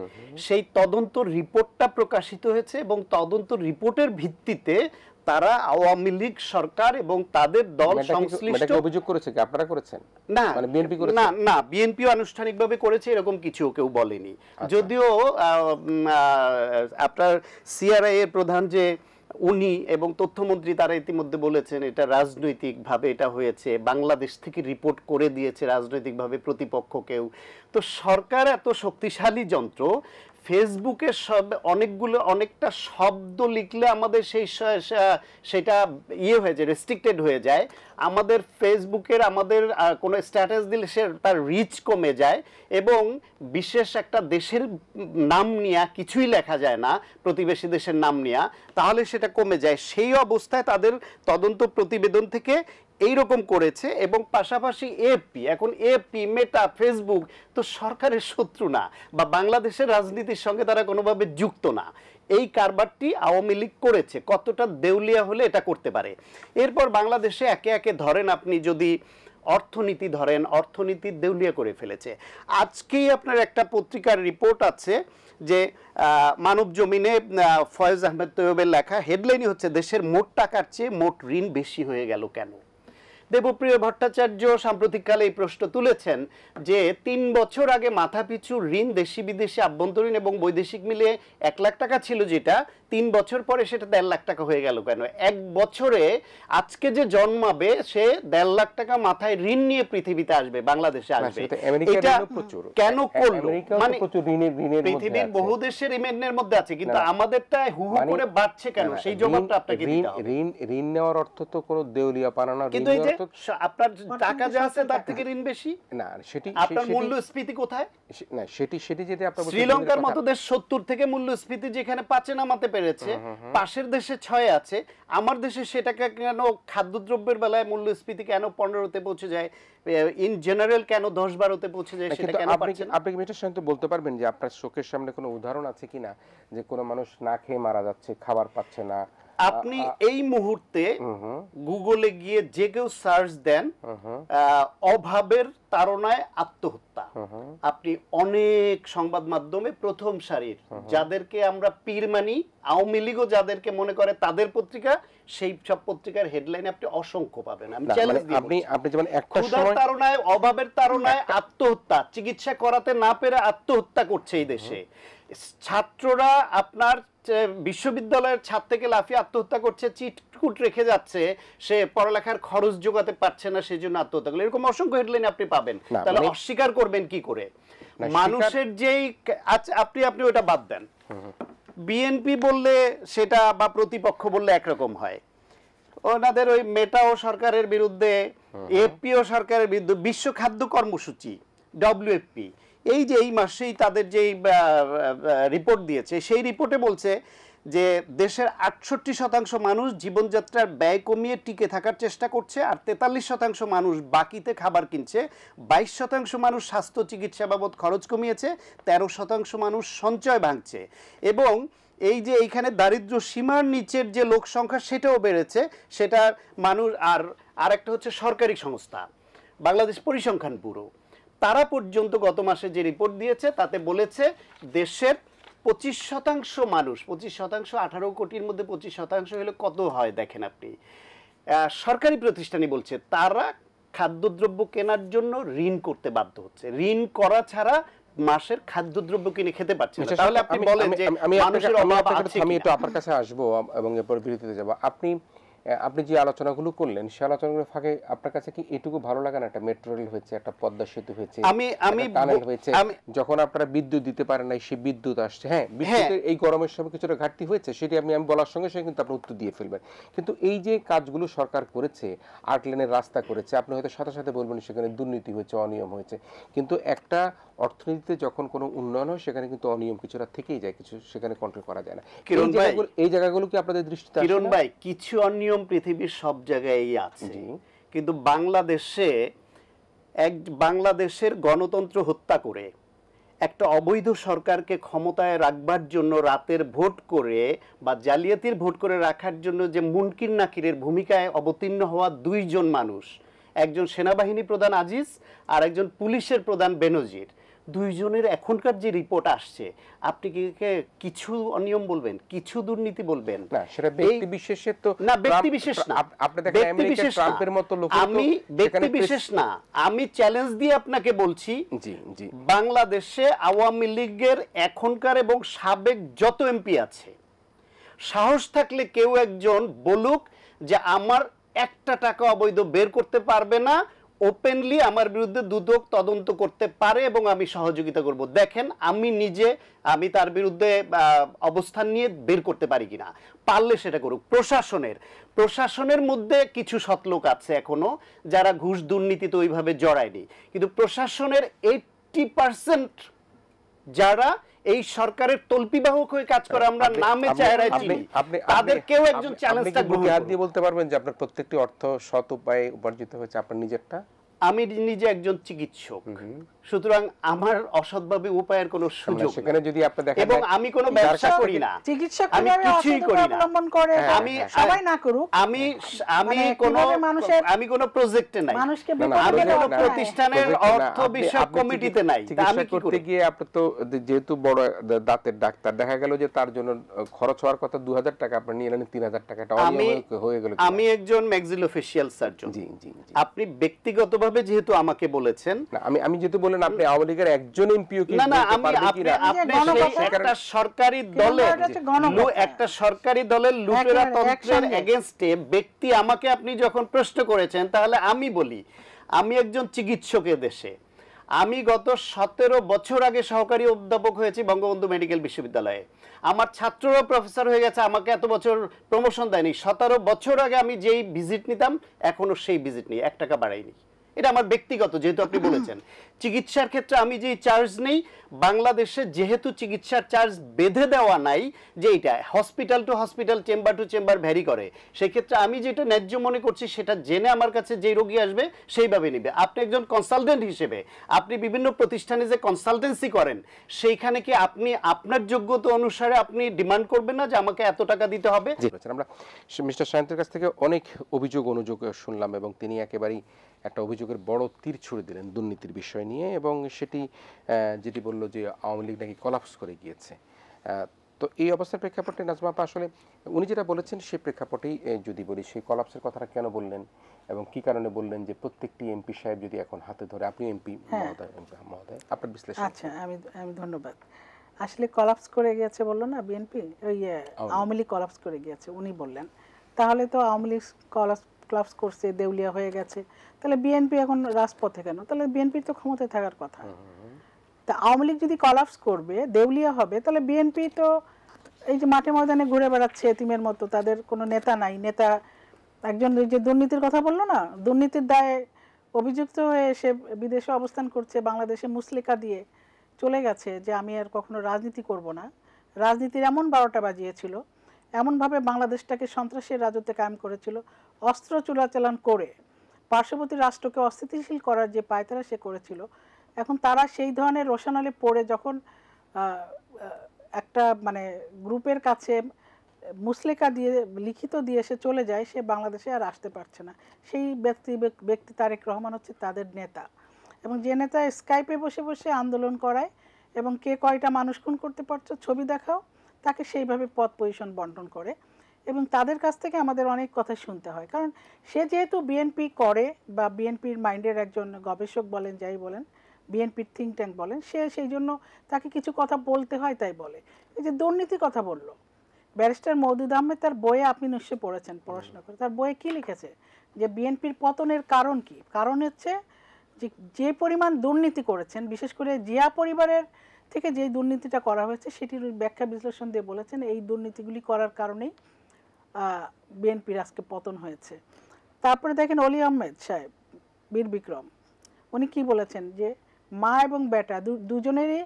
সেই তদন্ত রিপোর্টটা প্রকাশিত হয়েছে এবং তদন্ত রিপোর্টের ভিত্তিতে তারা আওয়ামী লীগ সরকার এবং তাদের দল সংশ্লিষ্ট অভিযোগ করেছে কি আপনারা করেছেন না মানে বিএনপি করেছে না না বিএনপি আনুষ্ঠানিকভাবে করেছে এরকম কিছু কেউ বলেনি আচ্ছা। যদিও আপনার সিআরআই এর প্রধান যে উনি এবং তথ্যমন্ত্রী তারা ইতিমধ্যে বলেছেন এটা রাজনৈতিকভাবে এটা হয়েছে বাংলাদেশ থেকে রিপোর্ট করে দিয়েছে রাজনৈতিকভাবে প্রতিপক্ষকেও তো সরকার এত শক্তিশালী যন্ত্র ফেসবুকে সব অনেকগুলো অনেকটা শব্দ লিখলে আমাদের সেই সেটা ইয়ে হয়ে যায় রেস্ট্রিক্টেড হয়ে যায় আমাদের ফেসবুকের আমাদের কোনো স্ট্যাটাস দিলে সে তার রিচ কমে যায় এবং বিশেষ একটা দেশের নাম নিয়ে কিছুই লেখা যায় না প্রতিবেশী দেশের নাম নিয়ে তাহলে সেটা কমে যায় সেই অবস্থায় তাদের তদন্ত প্রতিবেদন থেকে এইরকম করেছে এবং পাশাপাশি এপি এখন এপি মেটা ফেসবুক তো সরকারের শত্রু না বা বাংলাদেশের রাজনীতির সঙ্গে তারা কোনোভাবে যুক্ত না এই কারবারটি আওয়ামী লীগ করেছে কতটা দেউলিয়া হলে এটা করতে পারে এরপর বাংলাদেশে একে একে ধরেন আপনি যদি অর্থনীতি ধরেন অর্থনীতির দেউলিয়া করে ফেলেছে আজকেই আপনার একটা পত্রিকার রিপোর্ট আছে যে মানব জমিনে ফয়েজ আহমেদ তৈয়বের লেখা হেডলাইনই হচ্ছে দেশের মোট টাকার চেয়ে মোট ঋণ বেশি হয়ে গেল কেন দেবপ্রিয় ভট্টাচার্য সাম্প্রতিককালে এই প্রশ্ন তুলেছেন যে তিন বছর আগে মাথাপিছু ঋণ দেশি বিদেশি আভ্যন্তরীণ এবং বৈদেশিক মিলিয়ে এক লাখ টাকা ছিল যেটা তিন বছর পরে সেটা দেড় লাখ টাকা হয়ে গেল কেন এক বছরে আজকে যে জন্মাবে সে দেড় লাখ টাকা মাথায় ঋণ নিয়ে পৃথিবীতে আসবে বাংলাদেশে আসবে এটা কেন করলো মানে পৃথিবীর বহু দেশের ঋণের মধ্যে আছে কিন্তু আমাদেরটা হু হু মানে করে বাড়ছে কেন সেই জবাবটা আপনাকে দিতে হবে ঋণ ঋণ নেওয়ার অর্থ তো কোনো দেউলিয়া পারানা কিন্তু এই যে আপনার টাকা যা আছে তার থেকে ঋণ বেশি না সেটি আপনার মূল্যস্ফীতি কোথায় না সেটি সেটি যদি আপনার শ্রীলঙ্কার মতো দেশ থেকে মূল্যস্ফীতি যেখানে নামাতে পেরেছে পাশের দেশে ছয় আছে আমার দেশে সেটাকে কেন খাদ্যদ্রব্যের বেলায় মূল্যস্ফীতি কেন পৌঁছে যায় ইন জেনারেল কেন দশ বারোতে পৌঁছে যায় সেটা কেন আপনি বলতে পারবেন যে আপনার চোখের সামনে কোনো উদাহরণ আছে কিনা যে কোনো মানুষ না খেয়ে মারা যাচ্ছে খাবার পাচ্ছে না আপনি এই মুহূর্তে গুগলে গিয়ে যে কেউ সার্চ দেন অভাবের তারণায় আত্মহত্যা আপনি অনেক সংবাদ মাধ্যমে প্রথম সারির যাদেরকে আমরা পীর মানি আওয়ামী লীগও যাদেরকে মনে করে তাদের পত্রিকা সেই সব পত্রিকার হেডলাইন আপনি অসংখ্য পাবেন আমি চ্যালেঞ্জ মানে দিই আপনি আপনি যেমন একটা সময় তারণায় অভাবের তারণায় আত্মহত্যা চিকিৎসা করাতে না পেরে আত্মহত্যা করছে এই দেশে ছাত্ররা আপনার বিশ্ববিদ্যালয়ের ছাদ থেকে লাফিয়ে আত্মহত্যা করছে চিটকুট রেখে যাচ্ছে সে পড়ালেখার খরচ যোগাতে পারছে না সেই জন্য আত্মহত্যা করলে এরকম অসংখ্য হেডলাইন আপনি পাবেন মানে তাহলে অস্বীকার করবেন কি করে মানুষের যেই আপনি আপনি ওটা বাদ দেন বিএনপি বললে সেটা বা প্রতিপক্ষ বললে একরকম হয় ওনাদের ওই মেটাও সরকারের বিরুদ্ধে এফপিও সরকারের বিরুদ্ধে বিশ্ব খাদ্য কর্মসূচি ডব্লিউএফপি এই যে এই মাসেই তাদের যেই রিপোর্ট দিয়েছে সেই রিপোর্টে বলছে যে দেশের আটষট্টি শতাংশ মানুষ জীবনযাত্রার ব্যয় কমিয়ে টিকে থাকার চেষ্টা করছে আর তেতাল্লিশ শতাংশ মানুষ বাকিতে খাবার কিনছে বাইশ শতাংশ মানুষ স্বাস্থ্য চিকিৎসা বাবদ খরচ কমিয়েছে ১৩ শতাংশ মানুষ সঞ্চয় ভাঙছে এবং এই যে এইখানে দারিদ্র সীমার নিচের যে লোক সংখ্যা সেটাও বেড়েছে সেটা মানুষ আর আরেকটা হচ্ছে সরকারি সংস্থা বাংলাদেশ পরিসংখ্যান ব্যুরো তারা পর্যন্ত গত মাসে যে রিপোর্ট দিয়েছে তাতে বলেছে দেশের পঁচিশ শতাংশ মানুষ পঁচিশ শতাংশ আঠারো কোটির মধ্যে পঁচিশ শতাংশ হলে কত হয় দেখেন আপনি সরকারি প্রতিষ্ঠানই বলছে তারা খাদ্যদ্রব্য কেনার জন্য ঋণ করতে বাধ্য হচ্ছে ঋণ করা ছাড়া মাসের খাদ্যদ্রব্য কিনে খেতে পারছে না আচ্ছা, তাহলে আপনি বলেন যে মানুষের অভাব আছে আমি একটু আপনার কাছে আসবো এবং এরপর বিরতিতে যাব আপনি আপনি যে আলোচনাগুলো করলেন সে আলোচনাগুলো ফাঁকে আপনার কাছে কি এটুকু ভালো লাগে না একটা মেট্রো রেল হয়েছে একটা পদ্মা সেতু হয়েছে আমি আমি টানেল হয়েছে যখন আপনারা বিদ্যুৎ দিতে পারেন না সে বিদ্যুৎ আসছে হ্যাঁ, হ্যাঁ বিদ্যুতের এই গরমের সময় কিছুটা ঘাটতি হয়েছে সেটি আমি আমি বলার সঙ্গে সঙ্গে কিন্তু আপনি উত্তর দিয়ে ফেলবেন কিন্তু এই যে কাজগুলো সরকার করেছে আট লেনের রাস্তা করেছে আপনি হয়তো সাথে সাথে বলবেন সেখানে দুর্নীতি হয়েছে অনিয়ম হয়েছে কিন্তু একটা অর্থনীতিতে যখন কোনো উন্নয়ন হয় সেখানে কিন্তু অনিয়ম কিছুটা থেকেই যায় কিছু সেখানে কন্ট্রোল করা যায় না কিরণ ভাই এই জায়গাগুলো কি আপনাদের দৃষ্টিতে কিরণ ভাই কিছু অনিয়ম পৃথিবীর সব জায়গায়ই আছে কিন্তু বাংলাদেশে এক বাংলাদেশের গণতন্ত্র হত্যা করে একটা অবৈধ সরকারকে ক্ষমতায় রাখবার জন্য রাতের ভোট করে বা জালিয়াতির ভোট করে রাখার জন্য যে মুনকির নাকিরের ভূমিকায় অবতীর্ণ হওয়া দুইজন মানুষ একজন সেনাবাহিনী প্রধান আজিজ আর একজন পুলিশের প্রধান বেনজির দুইজনের এখনকার যে রিপোর্ট আসছে আপনি কি কিছু অনিয়ম বলবেন কিছু দুর্নীতি বলবেন সেটা ব্যক্তি বিশেষের তো না ব্যক্তি বিশেষ না আপনি দেখেন আমেরিকা ট্রাম্পের মতো লোক আমি ব্যক্তি বিশেষ না আমি চ্যালেঞ্জ দিয়ে আপনাকে বলছি জি জি বাংলাদেশে আওয়ামী লীগের এখনকার এবং সাবেক যত এমপি আছে সাহস থাকলে কেউ একজন বলুক যে আমার একটা টাকা অবৈধ বের করতে পারবে না ওপেনলি আমার বিরুদ্ধে দুদক তদন্ত করতে পারে এবং আমি সহযোগিতা করব দেখেন আমি নিজে আমি তার বিরুদ্ধে অবস্থান নিয়ে বের করতে পারি কিনা পারলে সেটা করুক প্রশাসনের প্রশাসনের মধ্যে কিছু সৎলোক আছে এখনো যারা ঘুষ দুর্নীতি তো ওইভাবে জড়ায়নি কিন্তু প্রশাসনের এইটটি পার্সেন্ট যারা এই সরকারের তল্পিবাহক হয়ে কাজ করে আমরা নামে চেহারায় চিনি তাদের কেউ একজন চ্যালেঞ্জটা দিয়ে বলতে পারবেন যে আপনার প্রত্যেকটি অর্থ সৎ উপায়ে উপার্জিত হয়েছে আপনার নিজেরটা আমি নিজে একজন চিকিৎসক সুতরাং আমার অসৎভাবে উপায়ের কোনো সুযোগ সেখানে যদি আপনি দেখেন এবং আমি কোনো ব্যবসা করি না চিকিৎসক আমি কিছুই করি না অবলম্বন করে হ্যাঁ, আমি হ্যাঁ, সবাই না করুক আমি হ্যাঁ, আমি মানে কোনো মানুষের আমি কোনো প্রজেক্টে নাই মানুষকে আমি কোনো প্রতিষ্ঠানের অর্থ বিষয়ক কমিটিতে নাই আমি করতে গিয়ে আপনি তো যেহেতু বড় দাঁতের ডাক্তার দেখা গেল যে তার জন্য খরচ হওয়ার কথা 2000 টাকা আপনি নিয়ে নিলেন 3000 টাকা এটা হয়ে গেল আমি একজন ম্যাক্সিলোফেশিয়াল সার্জন জি জি আপনি ব্যক্তিগতভাবে হবে যেহেতু আমাকে বলেছেন আমি আমি যেহেতু বলেন আপনি আওয়ামী লীগের একজন এমপিও কি না না আমি আপনি একটা সরকারি দলে একটা সরকারি দলের লুটেরা তন্ত্রের এগেইনস্টে ব্যক্তি আমাকে আপনি যখন প্রশ্ন করেছেন তাহলে আমি বলি আমি একজন চিকিৎসকের দেশে আমি গত সতেরো বছর আগে সহকারী অধ্যাপক হয়েছি বঙ্গবন্ধু মেডিকেল বিশ্ববিদ্যালয়ে আমার ছাত্ররা প্রফেসর হয়ে গেছে আমাকে এত বছর প্রমোশন দেয়নি সতেরো বছর আগে আমি যেই ভিজিট নিতাম এখনও সেই ভিজিট নিই এক টাকা বাড়াইনি এটা আমার ব্যক্তিগত যেহেতু আপনি বলেছেন চিকিৎসার ক্ষেত্রে আমি যে চার্জ নেই বাংলাদেশে যেহেতু চিকিৎসার চার্জ বেঁধে দেওয়া নাই যে এটা hospital to hospital chamber to chamber vary করে সেক্ষেত্রে আমি যেটা ন্যায্য মনে করছি সেটা জেনে আমার কাছে যেই রোগী আসবে সেইভাবে নেবে আপনি একজন কনসালটেন্ট হিসেবে আপনি বিভিন্ন প্রতিষ্ঠানে যে কনসালটেন্সি করেন সেইখানে কি আপনি আপনার যোগ্যতা অনুসারে আপনি ডিমান্ড করবেন না যে আমাকে এত টাকা দিতে হবে আমরা মিস্টার সায়ন্তের কাছ থেকে অনেক অভিযোগ অনুযোগ শুনলাম এবং তিনি একেবারেই একটা অভিযোগের বড় তীর ছুড়ে দিলেন দুর্নীতির বিষয় নিয়ে এবং সেটি যেটি বলল যে আওয়ামী লীগ নাকি কলাপস করে গিয়েছে তো এই অবস্থার প্রেক্ষাপটে নাজমা আপা আসলে উনি যেটা বলেছেন সেই প্রেক্ষাপটেই যদি বলি সেই কলাপসের কথাটা কেন বললেন এবং কি কারণে বললেন যে প্রত্যেকটি এমপি সাহেব যদি এখন হাতে ধরে আপনি এমপি হ্যাঁ। মহোদয় আপনার বিশ্লেষণ আচ্ছা আমি আমি ধন্যবাদ আসলে কলাপস করে গেছে বললো না বিএনপি ওই আওয়ামী লীগ কলাপস করে গিয়েছে উনি বললেন তাহলে তো আওয়ামী লীগ কলাপস ক্লাবস করছে দেউলিয়া হয়ে গেছে তাহলে বিএনপি এখন রাজপথে কেন তাহলে বিএনপির তো ক্ষমতায় থাকার কথা তা আওয়ামী লীগ যদি কলাপস করবে দেউলিয়া হবে তাহলে বিএনপি তো এই যে মাঠে ময়দানে ঘুরে বেড়াচ্ছে এতিমের মতো তাদের কোনো নেতা নাই নেতা একজন যে দুর্নীতির কথা বললো না দুর্নীতির দায়ে অভিযুক্ত হয়ে সে বিদেশে অবস্থান করছে বাংলাদেশে মুসলিকা দিয়ে চলে গেছে যে আমি আর কখনো রাজনীতি করব না রাজনীতির এমন বারোটা বাজিয়েছিল এমনভাবে বাংলাদেশটাকে সন্ত্রাসের রাজত্বে কায়েম করেছিল অস্ত্র চোরাচালান করে পার্শ্ববর্তী রাষ্ট্রকে অস্থিতিশীল করার যে পায়তারা সে করেছিল এখন তারা সেই ধরনের রোশানালে পড়ে যখন একটা মানে গ্রুপের কাছে মুসলেকা দিয়ে লিখিত দিয়ে সে চলে যায় সে বাংলাদেশে আর আসতে পারছে না সেই ব্যক্তি ব্যক্তি তারেক রহমান হচ্ছে তাদের নেতা এবং যে নেতা স্কাইপে বসে বসে আন্দোলন করায় এবং কে কয়টা মানুষ খুন করতে পারছো ছবি দেখাও তাকে সেইভাবে পথ পজিশন বন্টন করে এবং তাদের কাছ থেকে আমাদের অনেক কথা শুনতে হয় কারণ সে যেহেতু বিএনপি করে বা বিএনপির মাইন্ডের একজন গবেষক বলেন যাই বলেন বিএনপির থিঙ্ক ট্যাঙ্ক বলেন সে সেই জন্য তাকে কিছু কথা বলতে হয় তাই বলে এই যে দুর্নীতি কথা বলল ব্যারিস্টার মৌদুদ আহমেদ তার বইয়ে আপনি নিশ্চয়ই পড়েছেন পড়াশোনা করে তার বইয়ে কী লিখেছে যে বিএনপির পতনের কারণ কি কারণ হচ্ছে যে যে পরিমাণ দুর্নীতি করেছেন বিশেষ করে জিয়া পরিবারের থেকে যে দুর্নীতিটা করা হয়েছে সেটির ব্যাখ্যা বিশ্লেষণ দিয়ে বলেছেন এই দুর্নীতিগুলি করার কারণেই বিএনপির আজকে পতন হয়েছে তারপরে দেখেন অলি আহমেদ সাহেব বীর বিক্রম উনি কি বলেছেন যে মা এবং বেটা দুজনেরই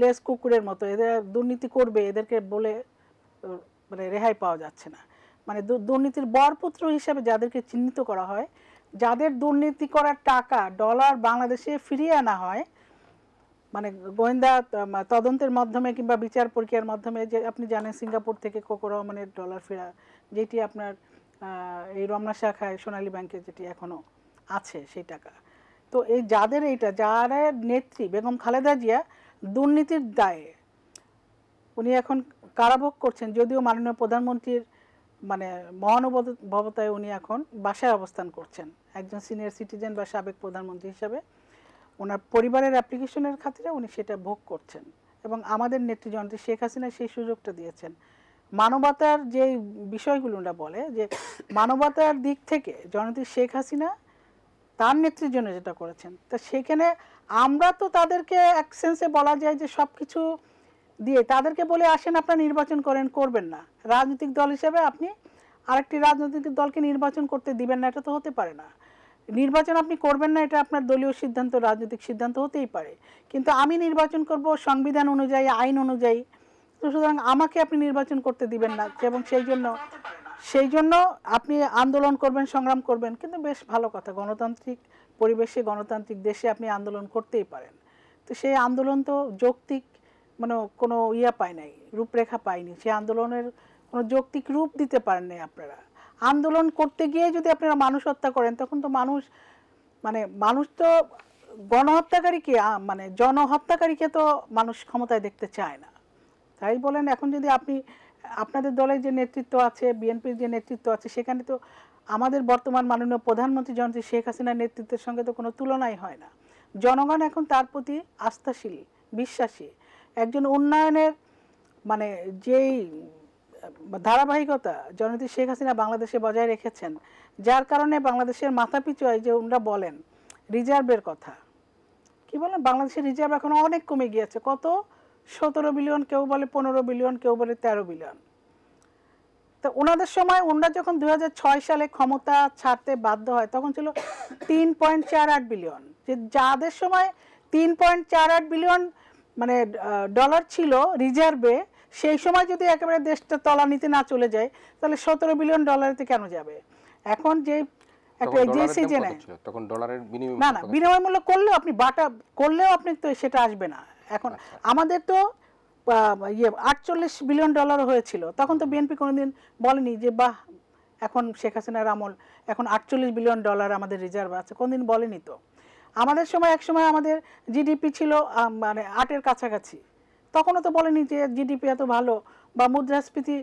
লেস কুকুরের মতো এদের দুর্নীতি করবে এদেরকে বলে মানে রেহাই পাওয়া যাচ্ছে না মানে দুর্নীতির বরপুত্র হিসেবে যাদেরকে চিহ্নিত করা হয় যাদের দুর্নীতি করার টাকা ডলার বাংলাদেশে ফিরিয়ে আনা হয় মানে গোয়েন্দা তদন্তের মাধ্যমে কিংবা বিচার প্রক্রিয়ার মাধ্যমে যে আপনি জানেন সিঙ্গাপুর থেকে কোকো রহমানের ডলার ফেরা যেটি আপনার এই রমনা শাখায় সোনালী ব্যাংকে যেটি এখনও আছে সেই টাকা তো এই যাদের এইটা যারা নেত্রী বেগম খালেদা জিয়া দুর্নীতির দায়ে উনি এখন কারাভোগ করছেন যদিও মাননীয় প্রধানমন্ত্রীর মানে মহানুভবতায় উনি এখন বাসায় অবস্থান করছেন একজন সিনিয়র সিটিজেন বা সাবেক প্রধানমন্ত্রী হিসাবে ওনার পরিবারের অ্যাপ্লিকেশনের খাতিরে উনি সেটা ভোগ করছেন এবং আমাদের নেতৃজনটি শেখ হাসিনা সেই সুযোগটা দিয়েছেন মানবতার যে বিষয়গুলো বলে যে মানবতার দিক থেকে জনতি শেখ হাসিনা তার নেত্রীর জন্য যেটা করেছেন তা সেখানে আমরা তো তাদেরকে এক সেন্সে বলা যায় যে সব কিছু দিয়ে তাদেরকে বলে আসেন আপনারা নির্বাচন করেন করবেন না রাজনৈতিক দল হিসেবে আপনি আরেকটি রাজনৈতিক দলকে নির্বাচন করতে দিবেন না এটা তো হতে পারে না নির্বাচন আপনি করবেন না এটা আপনার দলীয় সিদ্ধান্ত রাজনৈতিক সিদ্ধান্ত হতেই পারে কিন্তু আমি নির্বাচন করব সংবিধান অনুযায়ী আইন অনুযায়ী তো সুতরাং আমাকে আপনি নির্বাচন করতে দিবেন না এবং সেই জন্য সেই জন্য আপনি আন্দোলন করবেন সংগ্রাম করবেন কিন্তু বেশ ভালো কথা গণতান্ত্রিক পরিবেশে গণতান্ত্রিক দেশে আপনি আন্দোলন করতেই পারেন তো সেই আন্দোলন তো যৌক্তিক মানে কোনো ইয়া পায় নাই রূপরেখা পায়নি সেই আন্দোলনের কোনো যৌক্তিক রূপ দিতে পারেন নাই আপনারা আন্দোলন করতে গিয়ে যদি আপনারা মানুষ হত্যা করেন তখন তো মানুষ মানে মানুষ তো গণহত্যাকারীকে মানে জনহত্যাকারীকে তো মানুষ ক্ষমতায় দেখতে চায় না তাই বলেন এখন যদি আপনি আপনাদের দলের যে নেতৃত্ব আছে বিএনপির যে নেতৃত্ব আছে সেখানে তো আমাদের বর্তমান মাননীয় প্রধানমন্ত্রী জনতি শেখ হাসিনার নেতৃত্বের সঙ্গে তো কোনো তুলনাই হয় না জনগণ এখন তার প্রতি আস্থাশীল বিশ্বাসী একজন উন্নয়নের মানে যেই ধারাবাহিকতা জনতি শেখ হাসিনা বাংলাদেশে বজায় রেখেছেন যার কারণে বাংলাদেশের মাথাপিছু হয় যে ওনারা বলেন রিজার্ভের কথা কি বলেন বাংলাদেশের রিজার্ভ এখন অনেক কমে গিয়েছে কত সতেরো বিলিয়ন কেউ বলে পনেরো বিলিয়ন কেউ বলে তেরো বিলিয়ন তো ওনাদের সময় ওনারা যখন দু সালে ক্ষমতা ছাড়তে বাধ্য হয় তখন ছিল তিন পয়েন্ট চার আট বিলিয়ন যে যাদের সময় তিন পয়েন্ট চার আট বিলিয়ন মানে ডলার ছিল রিজার্ভে সেই সময় যদি একেবারে দেশটা তলানিতে না চলে যায় তাহলে সতেরো বিলিয়ন ডলারেতে কেন যাবে এখন যে একটা এজেন্সি জেনে তখন ডলারের বিনিময় না না বিনিময় মূল্য করলেও আপনি বাটা করলেও আপনি তো সেটা আসবে না এখন আচ্ছা। আমাদের তো ইয়ে আটচল্লিশ বিলিয়ন ডলার হয়েছিল তখন তো বিএনপি কোনোদিন বলেনি যে বাহ এখন শেখ হাসিনার আমল এখন আটচল্লিশ বিলিয়ন ডলার আমাদের রিজার্ভ আছে কোনদিন বলেনি তো আমাদের সময় এক সময় আমাদের জিডিপি ছিল মানে আটের কাছাকাছি তখনও তো বলেনি যে জিডিপি এত ভালো বা মুদ্রাস্ফীতি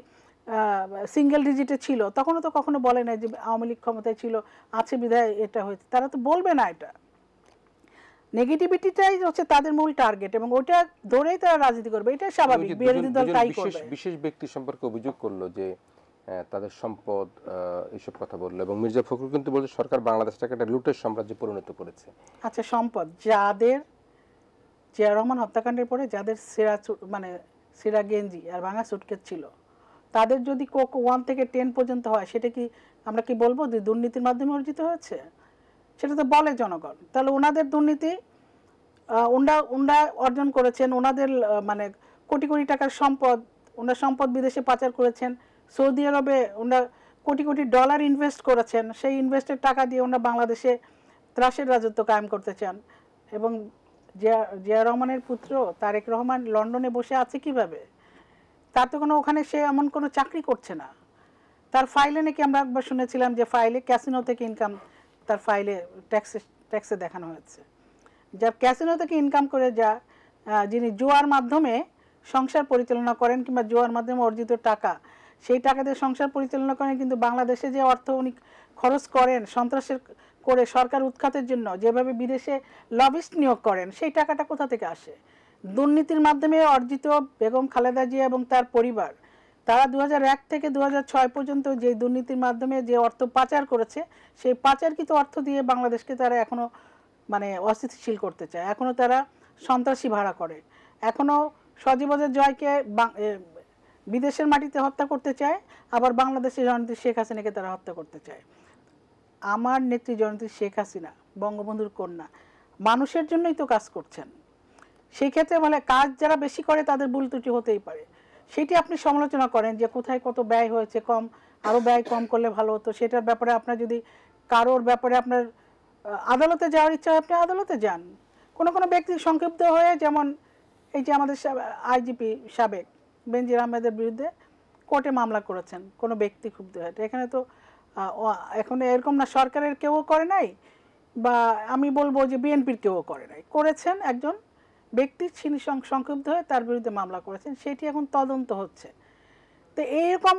সিঙ্গেল ডিজিটে ছিল তখনও তো কখনো বলে নাই যে আওয়ামী লীগ ক্ষমতায় ছিল আছে বিধায় এটা হয়েছে তারা তো বলবে না এটা নেগেটিভিটিটাই হচ্ছে তাদের মূল টার্গেট এবং ওটা ধরেই তারা রাজনীতি করবে এটা স্বাভাবিক বিরোধী দল তাই করবে বিশেষ ব্যক্তি সম্পর্কে অভিযোগ করলো যে তাদের সম্পদ এইসব কথা বললো এবং মির্জা ফখরুল কিন্তু বলছে সরকার বাংলাদেশটাকে একটা লুটের সাম্রাজ্যে পরিণত করেছে আচ্ছা সম্পদ যাদের জিয়া রহমান হত্যাকাণ্ডের পরে যাদের সেরা মানে সেরা গেঞ্জি আর ভাঙা সুটকেস ছিল তাদের যদি কোক ওয়ান থেকে টেন পর্যন্ত হয় সেটা কি আমরা কি বলবো যে দুর্নীতির মাধ্যমে অর্জিত হয়েছে সেটা তো বলে জনগণ তাহলে ওনাদের দুর্নীতি উন্ডা উন্ডা অর্জন করেছেন ওনাদের মানে কোটি কোটি টাকার সম্পদ ওনার সম্পদ বিদেশে পাচার করেছেন সৌদি আরবে ওনারা কোটি কোটি ডলার ইনভেস্ট করেছেন সেই ইনভেস্টের টাকা দিয়ে ওনারা বাংলাদেশে ত্রাসের রাজত্ব কায়েম করতে চান এবং জিয়া জিয়া রহমানের পুত্র তারেক রহমান লন্ডনে বসে আছে কিভাবে তার তো কোনো ওখানে সে এমন কোনো চাকরি করছে না তার ফাইলে নাকি আমরা একবার শুনেছিলাম যে ফাইলে ক্যাসিনো থেকে ইনকাম তার ফাইলে ট্যাক্সে ট্যাক্সে দেখানো হয়েছে যা ক্যাসিনো থেকে ইনকাম করে যা যিনি জুয়ার মাধ্যমে সংসার পরিচালনা করেন কিংবা জুয়ার মাধ্যমে অর্জিত টাকা সেই টাকা দিয়ে সংসার পরিচালনা করেন কিন্তু বাংলাদেশে যে অর্থ উনি খরচ করেন সন্ত্রাসের করে সরকার উৎখাতের জন্য যেভাবে বিদেশে লবিস্ট নিয়োগ করেন সেই টাকাটা কোথা থেকে আসে দুর্নীতির মাধ্যমে অর্জিত বেগম খালেদা জিয়া এবং তার পরিবার তারা দু থেকে দু পর্যন্ত যে দুর্নীতির মাধ্যমে যে অর্থ পাচার করেছে সেই পাচারকৃত অর্থ দিয়ে বাংলাদেশকে তারা এখনও মানে অস্থিতিশীল করতে চায় এখনও তারা সন্ত্রাসী ভাড়া করে এখনও সজীবজের জয়কে বিদেশের মাটিতে হত্যা করতে চায় আবার বাংলাদেশের জনতী শেখ হাসিনাকে তারা হত্যা করতে চায় আমার নেত্রী জনতী শেখ হাসিনা বঙ্গবন্ধুর কন্যা মানুষের জন্যই তো কাজ করছেন সেই ক্ষেত্রে কাজ যারা বেশি করে তাদের ভুল ত্রুটি হতেই পারে সেটি আপনি সমালোচনা করেন যে কোথায় কত ব্যয় হয়েছে কম আরও ব্যয় কম করলে ভালো হতো সেটার ব্যাপারে আপনার যদি কারোর ব্যাপারে আপনার আদালতে যাওয়ার ইচ্ছা হয় আপনি আদালতে যান কোনো কোনো ব্যক্তি সংক্ষিপ্ত হয়ে যেমন এই যে আমাদের আইজিপি সাবেক বেনজির আহমেদের বিরুদ্ধে কোর্টে মামলা করেছেন কোনো ব্যক্তি ক্ষুব্ধ হয়ে এখানে তো এখন এরকম না সরকারের কেউ করে নাই বা আমি বলবো যে বিএনপির কেউ করে নাই করেছেন একজন ব্যক্তির ছিনি সংক্ষুব্ধ হয়ে তার বিরুদ্ধে মামলা করেছেন সেটি এখন তদন্ত হচ্ছে তো এইরকম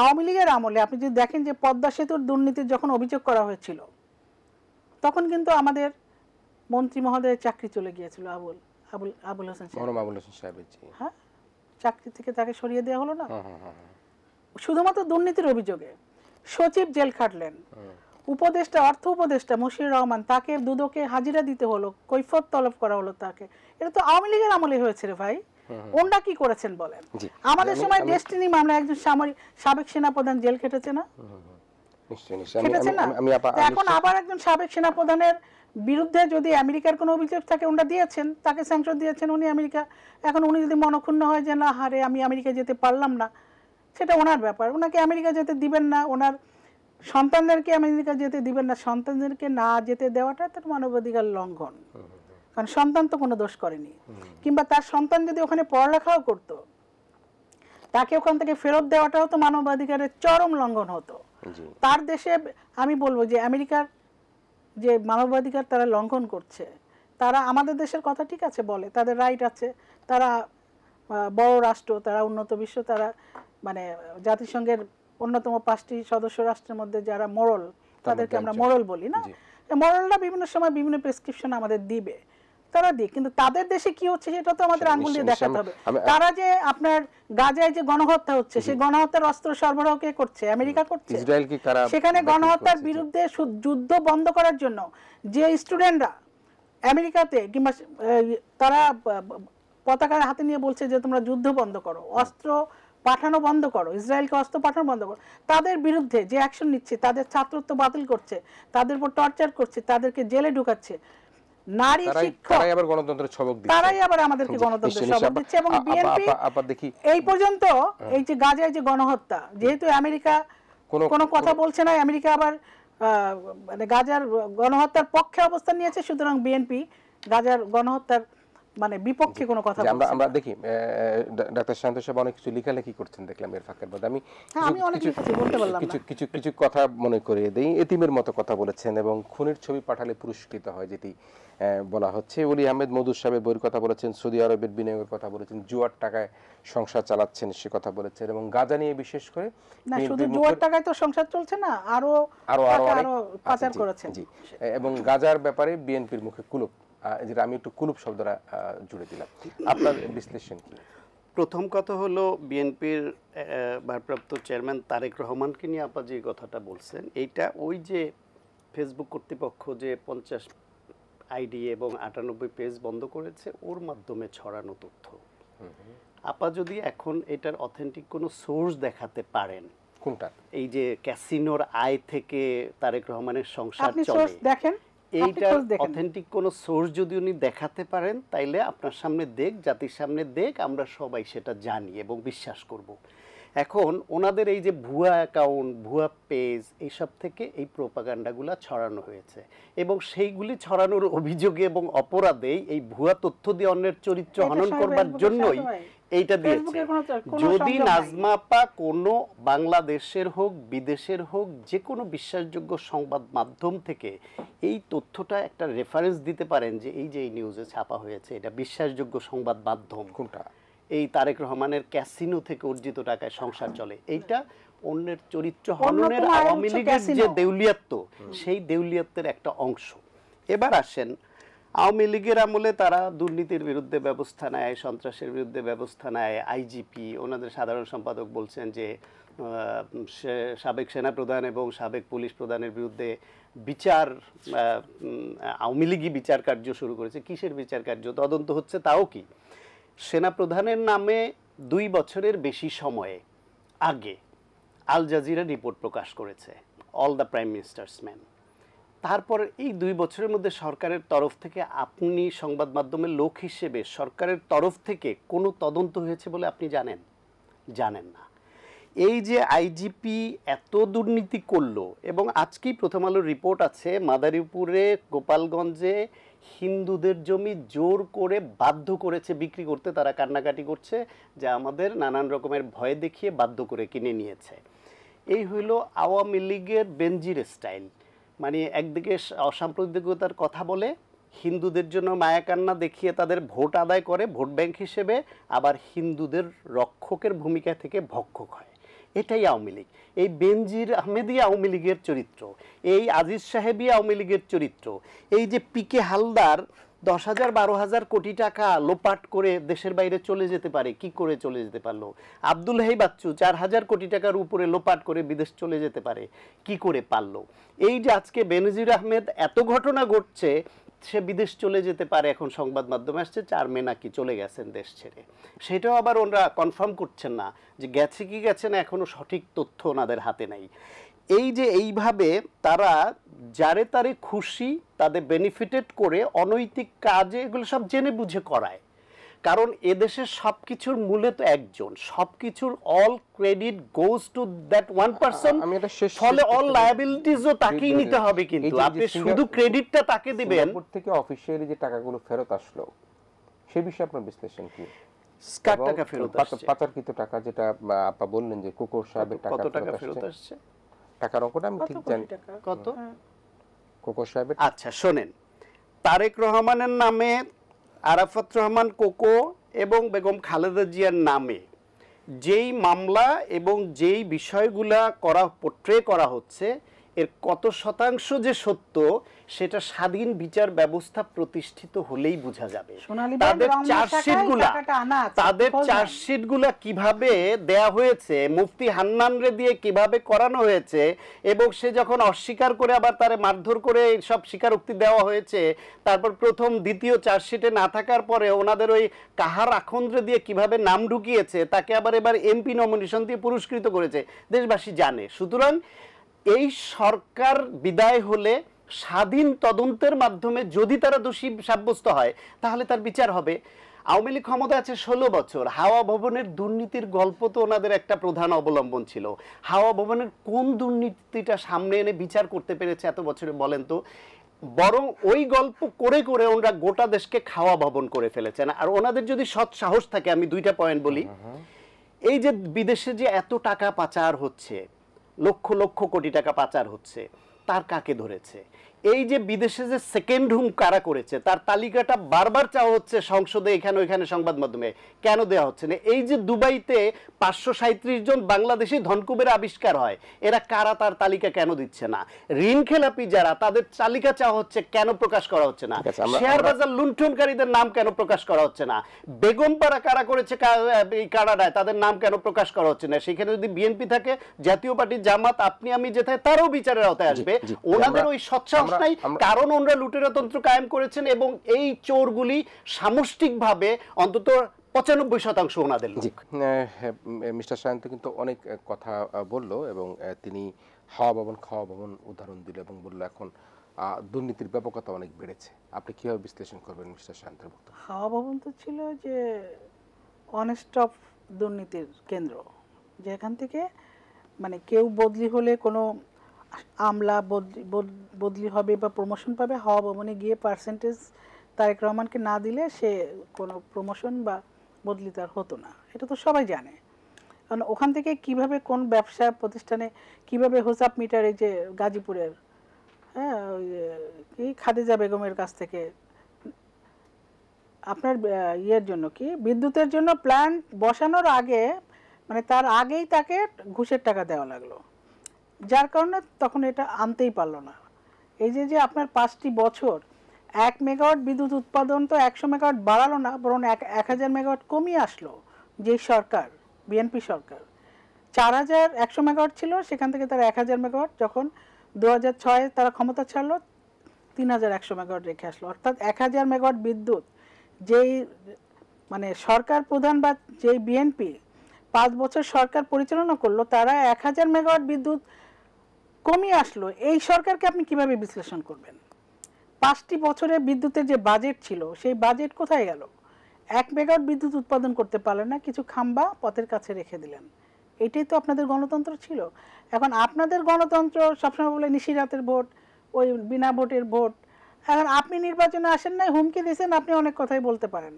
আওয়ামী লীগের আমলে আপনি যদি দেখেন যে পদ্মা সেতুর দুর্নীতির যখন অভিযোগ করা হয়েছিল তখন কিন্তু আমাদের মন্ত্রী মহোদয়ের চাকরি চলে গিয়েছিল আবুল আবুল আবুল হোসেন আবুল হোসেন সাহেবের হ্যাঁ চাকরি থেকে তাকে সরিয়ে দেওয়া হলো না শুধুমাত্র দুর্নীতির অভিযোগে সচিব জেল খাটলেন উপদেষ্টা অর্থ উপদেষ্টা মশির রহমান তাকে দুদকে হাজিরা দিতে হলো কৈফত তলব করা হলো তাকে এটা তো আওয়ামী লীগের আমলে হয়েছে রে ভাই ওনরা কি করেছেন বলেন আমাদের সময় ডেস্টিনি মামলা একজন সামরিক সাবেক সেনাপ্রধান জেল খেটেছে না এখন আবার একজন সাবেক সেনাপ্রধানের বিরুদ্ধে যদি আমেরিকার কোনো অভিযোগ থাকে দিয়েছেন তাকে স্যাংশন দিয়েছেন উনি আমেরিকা এখন উনি যদি মনক্ষুণ্ণ হয় যে না হারে আমি আমেরিকা যেতে পারলাম না সেটা ওনার ব্যাপার ওনাকে আমেরিকা যেতে দিবেন না ওনার সন্তানদেরকে আমেরিকা যেতে দিবেন না সন্তানদেরকে না যেতে দেওয়াটা তার মানবাধিকার লঙ্ঘন কারণ সন্তান তো কোনো দোষ করেনি কিংবা তার সন্তান যদি ওখানে পড়ালেখাও করতো তাকে ওখান থেকে ফেরত দেওয়াটাও তো মানবাধিকারের চরম লঙ্ঘন হতো তার দেশে আমি বলবো যে আমেরিকার যে মানবাধিকার তারা লঙ্ঘন করছে তারা আমাদের দেশের কথা ঠিক আছে বলে তাদের রাইট আছে তারা বড় রাষ্ট্র তারা উন্নত বিশ্ব তারা মানে জাতিসংঘের অন্যতম পাঁচটি সদস্য রাষ্ট্রের মধ্যে যারা মোরল তাদেরকে আমরা মোরল বলি না মোরলরা বিভিন্ন সময় বিভিন্ন প্রেসক্রিপশন আমাদের দিবে তারা দিক কিন্তু তাদের দেশে কি হচ্ছে সেটা তো আমাদের আঙ্গুল দিয়ে দেখাতে হবে তারা যে আপনার গাজায় যে গণহত্যা হচ্ছে সেই গণহত্যার অস্ত্র সরবরাহ কে করছে আমেরিকা করছে ইসরায়েল কি কারা সেখানে গণহত্যার বিরুদ্ধে যুদ্ধ বন্ধ করার জন্য যে স্টুডেন্টরা আমেরিকাতে কিংবা তারা পতাকা হাতে নিয়ে বলছে যে তোমরা যুদ্ধ বন্ধ করো অস্ত্র পাঠানো বন্ধ করো ইসরায়েলকে অস্ত্র পাঠানো বন্ধ করো তাদের বিরুদ্ধে যে অ্যাকশন নিচ্ছে তাদের ছাত্রত্ব বাতিল করছে তাদের উপর টর্চার করছে তাদেরকে জেলে ঢুকাচ্ছে নারী শিক্ষক তারাই আবার গণতন্ত্রের ছবক দিচ্ছে তারাই আবার আমাদেরকে গণতন্ত্রের ছবক দিচ্ছে এবং বিএনপি দেখি এই পর্যন্ত হ্যাঁ। এই যে গাজায় যে গণহত্যা যেহেতু আমেরিকা কোনো কথা বলছে না আমেরিকা আবার মানে গাজার গণহত্যার পক্ষে অবস্থান নিয়েছে সুতরাং বিএনপি গাজার গণহত্যার মানে বিপক্ষে কোনো কথা আমরা আমরা দেখি ডাক্তার শান্তু সাহেব অনেক কিছু লেখালেখি করছেন দেখলাম এর ফাঁকের মধ্যে আমি হ্যাঁ, আমি অনেক কিছু বলতে পারলাম কিছু কিছু কিছু কথা মনে করিয়ে দেই এতিমের মতো কথা বলেছেন এবং খুনের ছবি পাঠালে পুরস্কৃত হয় যেটি বলা হচ্ছে ওলি আহমেদ মধুর সাহেবের বইয়ের কথা বলেছেন সৌদি আরবের বিনিয়োগের কথা বলেছেন জুয়ার টাকায় সংসার চালাচ্ছেন সে কথা বলেছেন এবং গাজা নিয়ে বিশেষ করে না শুধু জুয়ার টাকায় তো সংসার চলছে না আরো আরো আরো পাচার করেছেন জি এবং গাজার ব্যাপারে বিএনপির মুখে কুলুপ যেটা আমি একটু কুলুপ শব্দটা জুড়ে দিলাম আপনার বিশ্লেষণ কি প্রথম কথা হলো বিএনপির ভারপ্রাপ্ত চেয়ারম্যান তারেক রহমানকে নিয়ে আপা যে কথাটা বলছেন এইটা ওই যে ফেসবুক কর্তৃপক্ষ যে পঞ্চাশ আইডি এবং আটানব্বই পেজ বন্ধ করেছে ওর মাধ্যমে ছড়ানো তথ্য আপা যদি এখন এটার অথেন্টিক কোনো সোর্স দেখাতে পারেন কোনটা এই যে ক্যাসিনোর আয় থেকে তারেক রহমানের সংসার চলে দেখেন এইটা অথেন্টিক কোন সোর্স যদি উনি দেখাতে পারেন তাইলে আপনার সামনে দেখ জাতির সামনে দেখ আমরা সবাই সেটা জানি এবং বিশ্বাস করব। এখন ওনাদের এই যে ভুয়া অ্যাকাউন্ট ভুয়া পেজ এইসব থেকে এই প্রোপাগান্ডাগুলো ছড়ানো হয়েছে এবং সেইগুলি ছড়ানোর অভিযোগে এবং অপরাধেই এই ভুয়া তথ্য দিয়ে অন্যের চরিত্র হনন করবার জন্যই এইটা দিয়েছে যদি নাজমা আপা কোনো বাংলাদেশের হোক বিদেশের হোক যে কোনো বিশ্বাসযোগ্য সংবাদ মাধ্যম থেকে এই তথ্যটা একটা রেফারেন্স দিতে পারেন যে এই যে এই নিউজে ছাপা হয়েছে এটা বিশ্বাসযোগ্য সংবাদ মাধ্যম কোনটা এই তারেক রহমানের ক্যাসিনো থেকে অর্জিত টাকায় সংসার চলে এইটা অন্যের চরিত্র হননের আওয়ামী লীগের যে দেউলিয়াত্ব সেই দেউলিয়াত্বের একটা অংশ এবার আসেন আওয়ামী লীগের আমলে তারা দুর্নীতির বিরুদ্ধে ব্যবস্থা নেয় সন্ত্রাসের বিরুদ্ধে ব্যবস্থা নেয় আইজিপি ওনাদের সাধারণ সম্পাদক বলছেন যে সাবেক সেনা প্রধান এবং সাবেক পুলিশ প্রধানের বিরুদ্ধে বিচার আওয়ামী লীগই বিচার কার্য শুরু করেছে কিসের বিচার কার্য তদন্ত হচ্ছে তাও কি সেনা প্রধানের নামে দুই বছরের বেশি সময়ে আগে আল জাজিরা রিপোর্ট প্রকাশ করেছে all the prime minister's man তারপর এই দুই বছরের মধ্যে সরকারের তরফ থেকে আপনি সংবাদ মাধ্যমের লোক হিসেবে সরকারের তরফ থেকে কোনো তদন্ত হয়েছে বলে আপনি জানেন জানেন না এই যে আইজিপি এত দুর্নীতি করলো এবং আজকেই প্রথম আলোর রিপোর্ট আছে মাদারীপুরে গোপালগঞ্জে হিন্দুদের জমি জোর করে বাধ্য করেছে বিক্রি করতে তারা কান্নাকাটি করছে যা আমাদের নানান রকমের ভয় দেখিয়ে বাধ্য করে কিনে নিয়েছে এই হইল আওয়ামী লীগের বেঞ্জির স্টাইল মানে একদিকে অসাম্প্রদায়িকতার কথা বলে হিন্দুদের জন্য মায়াকান্না দেখিয়ে তাদের ভোট আদায় করে ভোট ব্যাংক হিসেবে আবার হিন্দুদের রক্ষকের ভূমিকা থেকে ভক্ষক হয় এটাই আওয়ামী লীগ এই বেনজির আহমেদি আওয়ামী লীগের চরিত্র এই আজিজ সাহেবই আওয়ামী লীগের চরিত্র এই যে পিকে হালদার দশ হাজার বারো হাজার কোটি টাকা লোপাট করে দেশের বাইরে চলে যেতে পারে কি করে চলে যেতে পারলো আব্দুল হাই বাচ্চু চার হাজার কোটি টাকার উপরে লোপাট করে বিদেশ চলে যেতে পারে কি করে পারলো এই যে আজকে বেনজির আহমেদ এত ঘটনা ঘটছে সে বিদেশ চলে যেতে পারে এখন সংবাদ মাধ্যমে আসছে চার মে নাকি চলে গেছেন দেশ ছেড়ে সেটাও আবার ওনারা কনফার্ম করছেন না যে গেছে কি গেছে না এখনও সঠিক তথ্য ওনাদের হাতে নাই এই যে এইভাবে তারা যারে তারে খুশি তাদের বেনিফিটেড করে অনৈতিক কাজে এগুলো সব জেনে বুঝে করায় কারণ এদেশের সব কিছুর মূলে তো একজন সব কিছুর all credit goes to that one person ফলে অল লায়াবিলিটিজও তাকেই নিতে হবে কিন্তু আপনি শুধু ক্রেডিটটা তাকে দিবেন থেকে অফিসিয়ালি যে টাকাগুলো ফেরত আসলো সে বিষয়ে আপনার বিশ্লেষণ কি স্কার টাকা ফেরত আসছে পাচারকৃত টাকা যেটা আপা বললেন যে কুকুর সাহেবের টাকা কত টাকা ফেরত আসছে টাকার অঙ্কটা আমি ঠিক জানি কত হ্যাঁ। কোকো সাহেবের আচ্ছা শোনেন তারেক রহমানের নামে আরাফাত রহমান কোকো এবং বেগম খালেদা জিয়ার নামে যেই মামলা এবং যেই বিষয়গুলা করা পোট্রে করা হচ্ছে এর কত শতাংশ যে সত্য সেটা স্বাধীন বিচার ব্যবস্থা প্রতিষ্ঠিত হলেই বোঝা যাবে তাদের চার্জশিটগুলা তাদের চার্জশিটগুলা কিভাবে দেয়া হয়েছে মুফতি হান্নানরে দিয়ে কিভাবে করানো হয়েছে এবং সে যখন অস্বীকার করে আবার তারে মারধর করে সব স্বীকারোক্তি দেওয়া হয়েছে তারপর প্রথম দ্বিতীয় চার্জশিটে না থাকার পরে ওনাদের ওই কাহার আখন্দ্রে দিয়ে কিভাবে নাম ঢুকিয়েছে তাকে আবার এবার এমপি নমিনেশন দিয়ে পুরস্কৃত করেছে দেশবাসী জানে সুতরাং এই সরকার বিদায় হলে স্বাধীন তদন্তের মাধ্যমে যদি তারা দোষী সাব্যস্ত হয় তাহলে তার বিচার হবে আওয়ামী লীগ ক্ষমতা আছে ষোলো বছর হাওয়া ভবনের দুর্নীতির গল্প তো ওনাদের একটা প্রধান অবলম্বন ছিল হাওয়া ভবনের কোন দুর্নীতিটা সামনে এনে বিচার করতে পেরেছে এত বছরে বলেন তো বরং ওই গল্প করে করে ওনারা গোটা দেশকে খাওয়া ভবন করে ফেলেছেন আর ওনাদের যদি সৎ সাহস থাকে আমি দুইটা পয়েন্ট বলি এই যে বিদেশে যে এত টাকা পাচার হচ্ছে লক্ষ লক্ষ কোটি টাকা পাচার হচ্ছে তার কাকে ধরেছে এই যে বিদেশে যে সেকেন্ড হোম কারা করেছে তার তালিকাটা বারবার চাওয়া হচ্ছে সংসদে এখানে ওইখানে সংবাদ মাধ্যমে কেন দেওয়া হচ্ছে না এই যে দুবাইতে পাঁচশো সাঁত্রিশ জন বাংলাদেশি ধনকুবের আবিষ্কার হয় এরা কারা তার তালিকা কেন দিচ্ছে না ঋণ খেলাপি যারা তাদের তালিকা চাওয়া হচ্ছে কেন প্রকাশ করা হচ্ছে না শেয়ার বাজার লুণ্ঠনকারীদের নাম কেন প্রকাশ করা হচ্ছে না বেগমপাড়া কারা করেছে এই কারাডায় তাদের নাম কেন প্রকাশ করা হচ্ছে না সেখানে যদি বিএনপি থাকে জাতীয় পার্টি জামাত আপনি আমি যেথায় তারও বিচারের আওতায় আসবে ওনাদের ওই সৎসাহ নাই কারণ ওনারা তন্ত্র কায়েম করেছেন এবং এই চোরগুলি সামষ্টিকভাবে অন্তত পঁচানব্বই শতাংশ ওনাদের জি মিস্টার সায়ন্ত কিন্তু অনেক কথা বলল এবং তিনি হাওয়া ভবন খাওয়া ভবন উদাহরণ দিল এবং বলল এখন দুর্নীতির ব্যাপকতা অনেক বেড়েছে আপনি কিভাবে বিশ্লেষণ করবেন মিস্টার সায়ন্তের বক্তব্য হাওয়া ভবন তো ছিল যে অনেস্ট অফ দুর্নীতির কেন্দ্র যেখান থেকে মানে কেউ বদলি হলে কোনো আমলা বদলি হবে বা প্রমোশন পাবে হওয়া ভবনে গিয়ে পার্সেন্টেজ তারেক রহমানকে না দিলে সে কোনো প্রমোশন বা বদলি তার হতো না এটা তো সবাই জানে কারণ ওখান থেকে কিভাবে কোন ব্যবসা প্রতিষ্ঠানে কিভাবে হোসাপ মিটার এই যে গাজীপুরের হ্যাঁ কি খাদিজা বেগমের কাছ থেকে আপনার ইয়ের জন্য কি বিদ্যুতের জন্য প্ল্যান্ট বসানোর আগে মানে তার আগেই তাকে ঘুষের টাকা দেওয়া লাগলো যার কারণে তখন এটা আনতেই পারলো না এই যে যে আপনার পাঁচটি বছর এক মেগাওয়াট বিদ্যুৎ উৎপাদন তো একশো মেগাওয়াট বাড়ালো না বরং এক এক হাজার মেগাওয়াট কমিয়ে আসলো যে সরকার বিএনপি সরকার চার হাজার একশো মেগাওয়াট ছিল সেখান থেকে তারা এক হাজার মেগাওয়াট যখন দু হাজার ছয়ে তারা ক্ষমতা ছাড়লো তিন হাজার একশো মেগাওয়াট রেখে আসলো অর্থাৎ এক হাজার মেগাওয়াট বিদ্যুৎ যেই মানে সরকার প্রধান বা যেই বিএনপি পাঁচ বছর সরকার পরিচালনা করলো তারা এক হাজার মেগাওয়াট বিদ্যুৎ কমিয়ে আসলো এই সরকারকে আপনি কিভাবে বিশ্লেষণ করবেন পাঁচটি বছরে বিদ্যুতের যে বাজেট ছিল সেই বাজেট কোথায় গেল এক মেগাওয়াট বিদ্যুৎ উৎপাদন করতে পারলেন না কিছু খাম্বা পথের কাছে রেখে দিলেন এটাই তো আপনাদের গণতন্ত্র ছিল এখন আপনাদের গণতন্ত্র সবসময় বলে নিশিরাতের ভোট ওই বিনা ভোটের ভোট এখন আপনি নির্বাচনে আসেন নাই হুমকি দিয়েছেন আপনি অনেক কথাই বলতে পারেন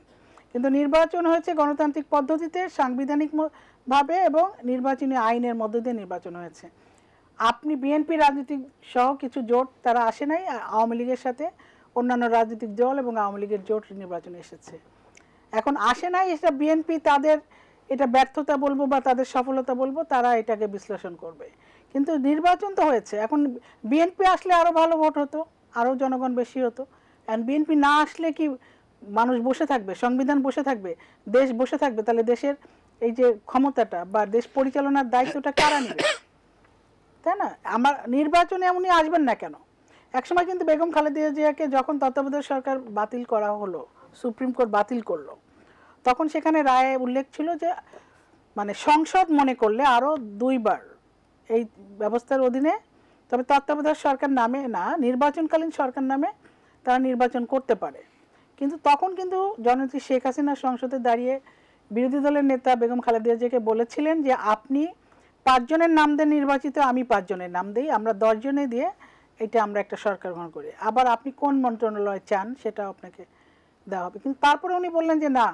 কিন্তু নির্বাচন হয়েছে গণতান্ত্রিক পদ্ধতিতে সাংবিধানিকভাবে এবং নির্বাচনী আইনের মধ্য দিয়ে নির্বাচন হয়েছে আপনি বিএনপি রাজনীতিক সহ কিছু জোট তারা আসে নাই আওয়ামী লীগের সাথে অন্যান্য রাজনৈতিক দল এবং আওয়ামী লীগের জোট নির্বাচনে এসেছে এখন আসে নাই এটা বিএনপি তাদের এটা ব্যর্থতা বলবো বা তাদের সফলতা বলবো তারা এটাকে বিশ্লেষণ করবে কিন্তু নির্বাচন তো হয়েছে এখন বিএনপি আসলে আরও ভালো ভোট হতো আরও জনগণ বেশি হতো অ্যান্ড বিএনপি না আসলে কি মানুষ বসে থাকবে সংবিধান বসে থাকবে দেশ বসে থাকবে তাহলে দেশের এই যে ক্ষমতাটা বা দেশ পরিচালনার দায়িত্বটা কারা নেবে তাই না আমার নির্বাচনে এমনি আসবেন না কেন একসময় কিন্তু বেগম খালেদা জিয়াকে যখন তত্ত্বাবধায়ক সরকার বাতিল করা হলো সুপ্রিম কোর্ট বাতিল করলো তখন সেখানে রায়ে উল্লেখ ছিল যে মানে সংসদ মনে করলে আরও দুইবার এই ব্যবস্থার অধীনে তবে তত্ত্বাবধায়ক সরকার নামে না নির্বাচনকালীন সরকার নামে তারা নির্বাচন করতে পারে কিন্তু তখন কিন্তু জননেত্রী শেখ হাসিনা সংসদে দাঁড়িয়ে বিরোধী দলের নেতা বেগম খালেদা জিয়াকে বলেছিলেন যে আপনি পাঁচজনের নাম দেন নির্বাচিত আমি পাঁচজনের নাম দিই আমরা দশজনে দিয়ে এটা আমরা একটা সরকার গ্রহণ করি আবার আপনি কোন মন্ত্রণালয় চান সেটা আপনাকে দেওয়া হবে কিন্তু তারপরে উনি বললেন যে না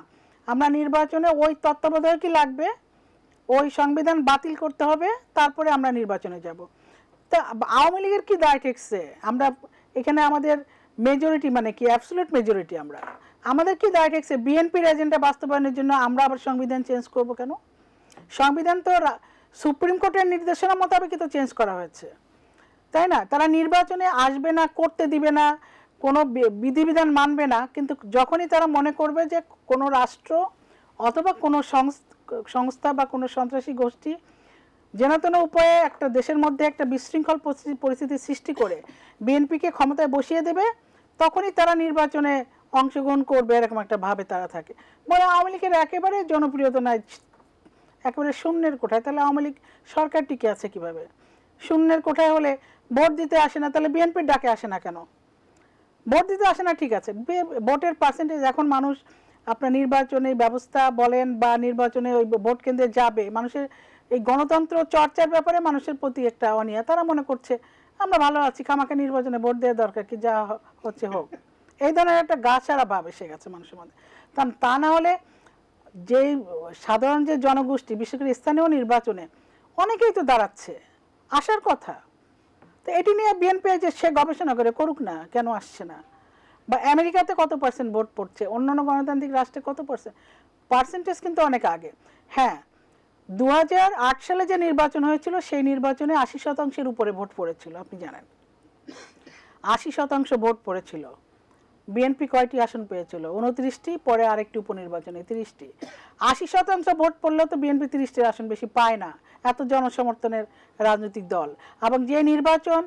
আমরা নির্বাচনে ওই তত্ত্বাবধায়কই লাগবে ওই সংবিধান বাতিল করতে হবে তারপরে আমরা নির্বাচনে যাব তা আওয়ামী লীগের কী দায় ঠেকছে আমরা এখানে আমাদের মেজরিটি মানে কি অ্যাবসুলেট মেজরিটি আমরা আমাদের কি দায় ঠেকছে বিএনপির এজেন্ডা বাস্তবায়নের জন্য আমরা আবার সংবিধান চেঞ্জ করব কেন সংবিধান তো সুপ্রিম কোর্টের নির্দেশনা মোতাবেকই তো চেঞ্জ করা হয়েছে তাই না তারা নির্বাচনে আসবে না করতে দিবে না কোনো বিধিবিধান মানবে না কিন্তু যখনই তারা মনে করবে যে কোনো রাষ্ট্র অথবা কোনো সংস্থা বা কোনো সন্ত্রাসী গোষ্ঠী যেনতেন উপায়ে একটা দেশের মধ্যে একটা বিশৃঙ্খল পরিস্থিতি সৃষ্টি করে বিএনপিকে ক্ষমতায় বসিয়ে দেবে তখনই তারা নির্বাচনে অংশগ্রহণ করবে এরকম একটা ভাবে তারা থাকে মানে আওয়ামী লীগের একেবারে জনপ্রিয়তা নাই একেবারে শূন্যের কোঠায় তাহলে আওয়ামী লীগ সরকার টিকে আছে কিভাবে শূন্যের কোঠায় হলে ভোট দিতে আসে না তাহলে বিএনপির ডাকে আসে না কেন ভোট দিতে আসে না ঠিক আছে ভোটের পার্সেন্টেজ এখন মানুষ আপনার নির্বাচনী ব্যবস্থা বলেন বা নির্বাচনে ওই ভোট কেন্দ্রে যাবে মানুষের এই গণতন্ত্র চর্চার ব্যাপারে মানুষের প্রতি একটা অনিয়া তারা মনে করছে আমরা ভালো আছি খামাকে নির্বাচনে ভোট দেওয়া দরকার কি যা হচ্ছে হোক এই ধরনের একটা গা ছাড়া ভাব এসে গেছে মানুষের মধ্যে তা না হলে যে সাধারণ যে জনগোষ্ঠী বিশেষ করে স্থানীয় নির্বাচনে অনেকেই তো দাঁড়াচ্ছে আসার কথা তো এটি নিয়ে বিএনপি যে সে গবেষণা করে করুক না কেন আসছে না বা আমেরিকাতে কত পার্সেন্ট ভোট পড়ছে অন্যান্য গণতান্ত্রিক রাষ্ট্রে কত পার্সেন্ট পার্সেন্টেজ কিন্তু অনেক আগে হ্যাঁ দু সালে যে নির্বাচন হয়েছিল সেই নির্বাচনে আশি শতাংশের উপরে ভোট পড়েছিল আপনি জানেন আশি শতাংশ ভোট পড়েছিল বিএনপি কয়টি আসন পেয়েছিল উনত্রিশটি পরে আরেকটি উপনির্বাচনে তিরিশটি আশি শতাংশ ভোট পড়লেও তো বিএনপি তিরিশটি আসন বেশি পায় না এত জনসমর্থনের রাজনৈতিক দল এবং যে নির্বাচন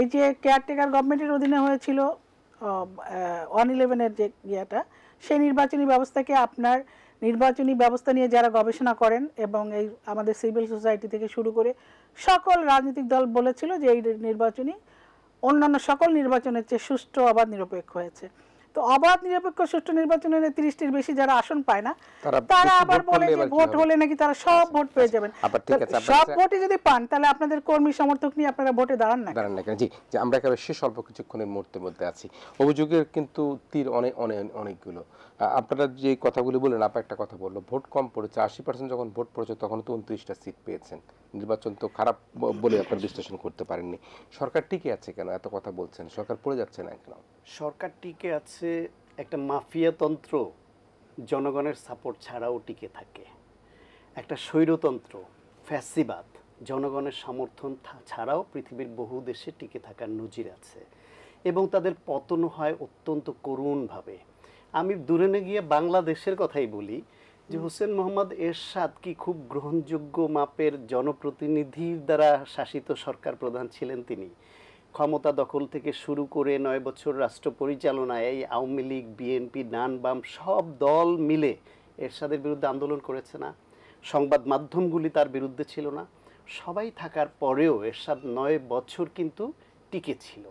এই যে কেয়ারটেকার গভর্নমেন্টের অধীনে হয়েছিল ওয়ান ইলেভেনের যে ইয়েটা সেই নির্বাচনী ব্যবস্থাকে আপনার নির্বাচনী ব্যবস্থা নিয়ে যারা গবেষণা করেন এবং এই আমাদের সিভিল সোসাইটি থেকে শুরু করে সকল রাজনৈতিক দল বলেছিল যে এই নির্বাচনী অন্যান্য সকল নির্বাচনের চেয়ে সুষ্ঠু অবাধ নিরপেক্ষ হয়েছে তো অবাধ নিরপেক্ষ সুষ্ঠু নির্বাচনে তিরিশটির বেশি যারা আসন পায় না তারা আবার বলে যে ভোট হলে নাকি তারা সব আচ্ছা, ভোট পেয়ে আচ্ছা। যাবেন সব ভোটে যদি পান তাহলে আপনাদের কর্মী সমর্থক নিয়ে আপনারা ভোটে দাঁড়ান না জি যে আমরা একেবারে শেষ অল্প কিছুক্ষণের মুহূর্তের মধ্যে আছি অভিযোগের কিন্তু তীর অনেক অনেক অনেকগুলো আপনারা যে কথাগুলি বললেন আপা একটা কথা বললো ভোট কম পড়েছে আশি পার্সেন্ট যখন ভোট পড়েছে তখন তো উনত্রিশটা সিট পেয়েছেন নির্বাচন তো খারাপ বলে আপনারা বিশ্লেষণ করতে পারেননি সরকার টিকে আছে কেন এত কথা বলছেন সরকার পড়ে যাচ্ছে না কেন সরকার টিকে আছে হচ্ছে একটা মাফিয়াতন্ত্র জনগণের সাপোর্ট ছাড়াও টিকে থাকে একটা স্বৈরতন্ত্র ফ্যাসিবাদ জনগণের সমর্থন ছাড়াও পৃথিবীর বহু দেশে টিকে থাকার নজির আছে এবং তাদের পতন হয় অত্যন্ত করুণভাবে আমি দূরে না গিয়ে বাংলাদেশের কথাই বলি যে হোসেন মোহাম্মদ এরশাদ কি খুব গ্রহণযোগ্য মাপের জনপ্রতিনিধির দ্বারা শাসিত সরকার প্রধান ছিলেন তিনি ক্ষমতা দখল থেকে শুরু করে নয় বছর রাষ্ট্র পরিচালনায় এই আওয়ামী লীগ বিএনপি ডান বাম সব দল মিলে এরশাদের বিরুদ্ধে আন্দোলন করেছে না সংবাদ মাধ্যমগুলি তার বিরুদ্ধে ছিল না সবাই থাকার পরেও এরশাদ নয় বছর কিন্তু টিকে ছিল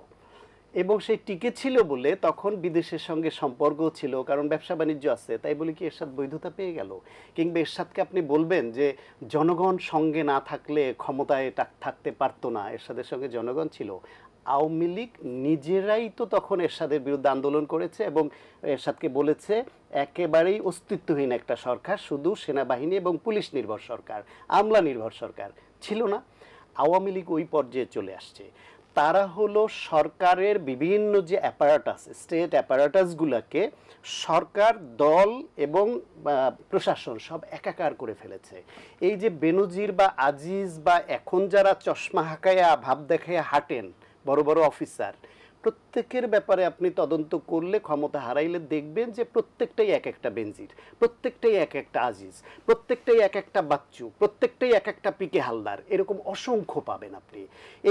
এবং সেই টিকে ছিল বলে তখন বিদেশের সঙ্গে সম্পর্ক ছিল কারণ ব্যবসা বাণিজ্য আছে তাই বলে কি এরশাদ বৈধতা পেয়ে গেল কিংবা এরশাদকে আপনি বলবেন যে জনগণ সঙ্গে না থাকলে ক্ষমতায় থাকতে পারতো না এরশাদের সঙ্গে জনগণ ছিল আওয়ামী লীগ নিজেরাই তো তখন এরশাদের বিরুদ্ধে আন্দোলন করেছে এবং এরশাদকে বলেছে একেবারেই অস্তিত্বহীন একটা সরকার শুধু সেনাবাহিনী এবং পুলিশ নির্ভর সরকার আমলা নির্ভর সরকার ছিল না আওয়ামী লীগ ওই পর্যায়ে চলে আসছে তারা হলো সরকারের বিভিন্ন যে অ্যাপারাটাস স্টেট অ্যাপারাটাসগুলোকে সরকার দল এবং প্রশাসন সব একাকার করে ফেলেছে এই যে বেনজির বা আজিজ বা এখন যারা চশমা হাঁকায়া ভাব দেখাইয়া হাঁটেন বড় বড় অফিসার প্রত্যেকের ব্যাপারে আপনি তদন্ত করলে ক্ষমতা হারাইলে দেখবেন যে প্রত্যেকটাই এক একটা বেঞ্জির প্রত্যেকটাই এক একটা আজিজ প্রত্যেকটাই এক একটা বাচ্চু প্রত্যেকটাই এক একটা পিকে হালদার এরকম অসংখ্য পাবেন আপনি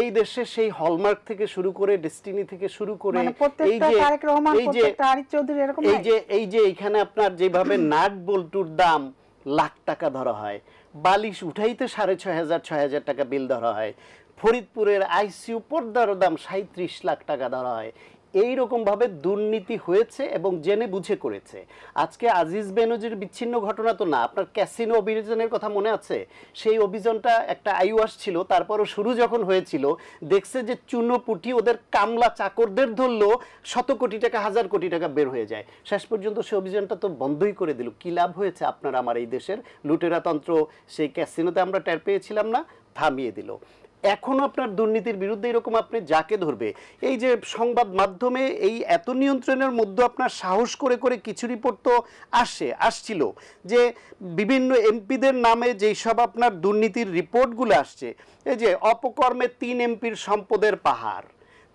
এই দেশে সেই হলমার্ক থেকে শুরু করে ডেস্টিনি থেকে শুরু করে মানে এই যে এই যে এই যে এই যে এখানে আপনার যেভাবে নাট বল্টুর দাম লাখ টাকা ধরা হয় বালিশ উঠাইতে সাড়ে ছয় হাজার ছয় হাজার টাকা বিল ধরা হয় ফরিদপুরের আইসিউ পর্দার দাম সাঁত্রিশ লাখ টাকা ধরা হয় এই দুর্নীতি হয়েছে এবং জেনে বুঝে করেছে আজকে আজিজ বেনজির বিচ্ছিন্ন ঘটনা তো না আপনার ক্যাসিনো অভিযানের কথা মনে আছে সেই অভিযানটা একটা আইওয়াস ছিল তারপরও শুরু যখন হয়েছিল দেখছে যে চূর্ণপুটি ওদের কামলা চাকরদের ধরলো শত কোটি টাকা হাজার কোটি টাকা বের হয়ে যায় শেষ পর্যন্ত সে অভিযানটা তো বন্ধই করে দিল কী লাভ হয়েছে আপনার আমার এই দেশের লুটেরাতন্ত্র সেই ক্যাসিনোতে আমরা ট্যার পেয়েছিলাম না থামিয়ে দিল এখনও আপনার দুর্নীতির বিরুদ্ধে এরকম আপনি যাকে ধরবে এই যে সংবাদ মাধ্যমে এই এত নিয়ন্ত্রণের মধ্যে আপনার সাহস করে করে কিছু রিপোর্ট তো আসে আসছিল যে বিভিন্ন এমপিদের নামে যেই সব আপনার দুর্নীতির রিপোর্টগুলো আসছে এই যে অপকর্মে তিন এমপির সম্পদের পাহাড়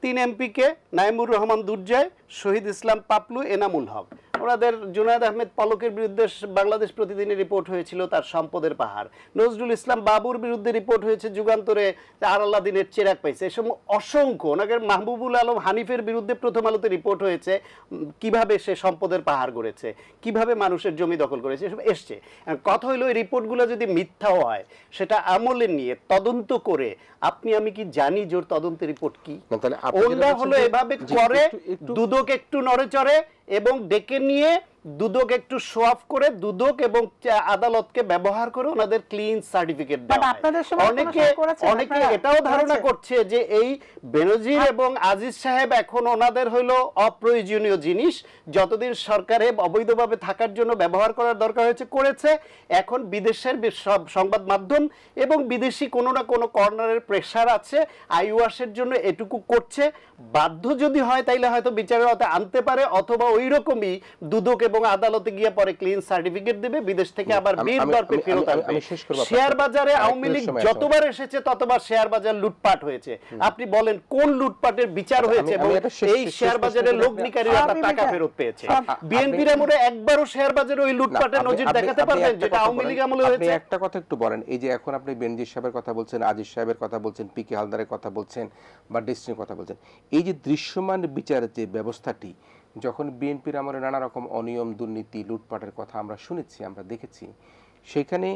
তিন এমপিকে নাইমুর রহমান দুর্জয় শহীদ ইসলাম পাপলু এনামুল হক ওনাদের জুনায়দ আহমেদ পলকের বিরুদ্ধে বাংলাদেশ প্রতিদিনে রিপোর্ট হয়েছিল তার সম্পদের পাহাড় নজরুল ইসলাম বাবুর বিরুদ্ধে রিপোর্ট হয়েছে যুগান্তরে আরাল্লা দিনের চেরাক পাইছে এসব অসংখ্য ওনাকে মাহবুবুল আলম হানিফের বিরুদ্ধে প্রথম আলোতে রিপোর্ট হয়েছে কিভাবে সে সম্পদের পাহাড় গড়েছে কিভাবে মানুষের জমি দখল করেছে এসব এসছে কথা হইলো এই রিপোর্টগুলো যদি মিথ্যাও হয় সেটা আমলে নিয়ে তদন্ত করে আপনি আমি কি জানি জোর তদন্তের রিপোর্ট কি তাহলে ওনরা হলো এভাবে করে দুদক একটু নড়েচড়ে এবং ডেকে নিয়ে দুদক একটু শো অফ করে দুদক এবং আদালতকে ব্যবহার করে ওনাদের ক্লিন সার্টিফিকেট দেওয়া অনেকে অনেকে এটাও ধারণা করছে যে এই বেনজির এবং আজিজ সাহেব এখন ওনাদের হলো অপ্রয়োজনীয় জিনিস যতদিন সরকারে অবৈধভাবে থাকার জন্য ব্যবহার করার দরকার হয়েছে করেছে এখন বিদেশের সব সংবাদ মাধ্যম এবং বিদেশি কোনো না কোনো কর্নারের প্রেশার আছে আইওয়াসের জন্য এটুকু করছে বাধ্য যদি হয় তাইলে হয়তো বিচারের আনতে পারে অথবা ওই রকমই দুদকে এবং আদালতে গিয়ে পরে ক্লিন সার্টিফিকেট দিবে বিদেশ থেকে আবার বিল দরপে ফেরত আসবে শেয়ার বাজারে আওয়ামী লীগ যতবার এসেছে ততবার শেয়ার বাজার লুটপাট হয়েছে আপনি বলেন কোন লুটপাটের বিচার হয়েছে এবং এই শেয়ার বাজারে লগ্নিকারীরা তার টাকা ফেরত পেয়েছে বিএনপির আমলে একবারও শেয়ার বাজারে ওই লুটপাটের নজির দেখাতে পারবেন যেটা আওয়ামী লীগ আমলে হয়েছে একটা কথা একটু বলেন এই যে এখন আপনি বেনজির সাহেবের কথা বলছেন আজিজ সাহেবের কথা বলছেন পিকে হালদারের কথা বলছেন বা ডেস্টিনির কথা বলছেন এই যে দৃশ্যমান বিচারের যে ব্যবস্থাটি যখন বিএনপির আমলে নানা রকম অনিয়ম দুর্নীতি লুটপাটের কথা আমরা শুনেছি আমরা দেখেছি সেখানে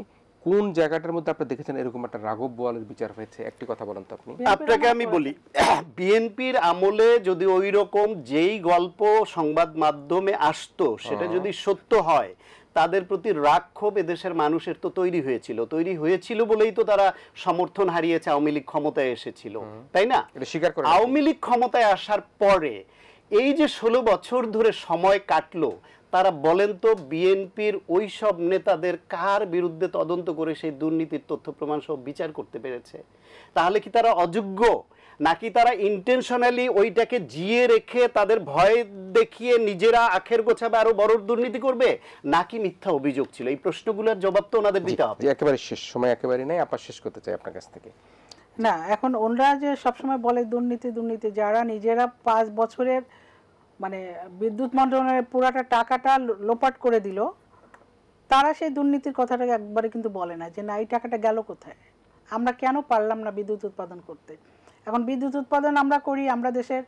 কোন জায়গাটার মধ্যে আপনি দেখেছেন এরকম একটা রাঘব বোয়ালের বিচার হয়েছে একটি কথা বলেন তো আপনি আপনাকে আমি বলি [CLEARS THROAT] বিএনপির আমলে যদি ওই রকম যেই গল্প সংবাদ মাধ্যমে আসতো সেটা যদি সত্য হয় তাদের প্রতি রাগ ক্ষোভ এদেশের মানুষের তো তৈরি হয়েছিল তৈরি হয়েছিল বলেই তো তারা সমর্থন হারিয়েছে আওয়ামী লীগ ক্ষমতায় এসেছিল তাই না আওয়ামী লীগ ক্ষমতায় আসার পরে এই যে ষোলো বছর ধরে সময় কাটলো তারা বলেন তো বিএনপির ওই সব নেতাদের কার বিরুদ্ধে তদন্ত করে সেই দুর্নীতির তথ্য প্রমাণ সহ বিচার করতে পেরেছে তাহলে কি তারা অযোগ্য নাকি তারা ইন্টেনশনালি ওইটাকে জিয়ে রেখে তাদের ভয় দেখিয়ে নিজেরা আখের গোছাবে আরো বড় দুর্নীতি করবে নাকি মিথ্যা অভিযোগ ছিল এই প্রশ্নগুলোর জবাব তো ওনাদের দিতে হবে একেবারে শেষ সময় একেবারে নাই আপনার শেষ করতে চাই আপনার কাছ থেকে না এখন ওনারা যে সবসময় বলে দুর্নীতি দুর্নীতি যারা নিজেরা পাঁচ বছরের মানে বিদ্যুৎ মন্ত্রণালয়ের পুরাটা টাকাটা লোপাট করে দিল তারা সেই দুর্নীতির কথাটাকে একবারে কিন্তু বলে না যে না এই টাকাটা গেল কোথায় আমরা কেন পারলাম না বিদ্যুৎ উৎপাদন করতে এখন বিদ্যুৎ উৎপাদন আমরা করি আমরা দেশের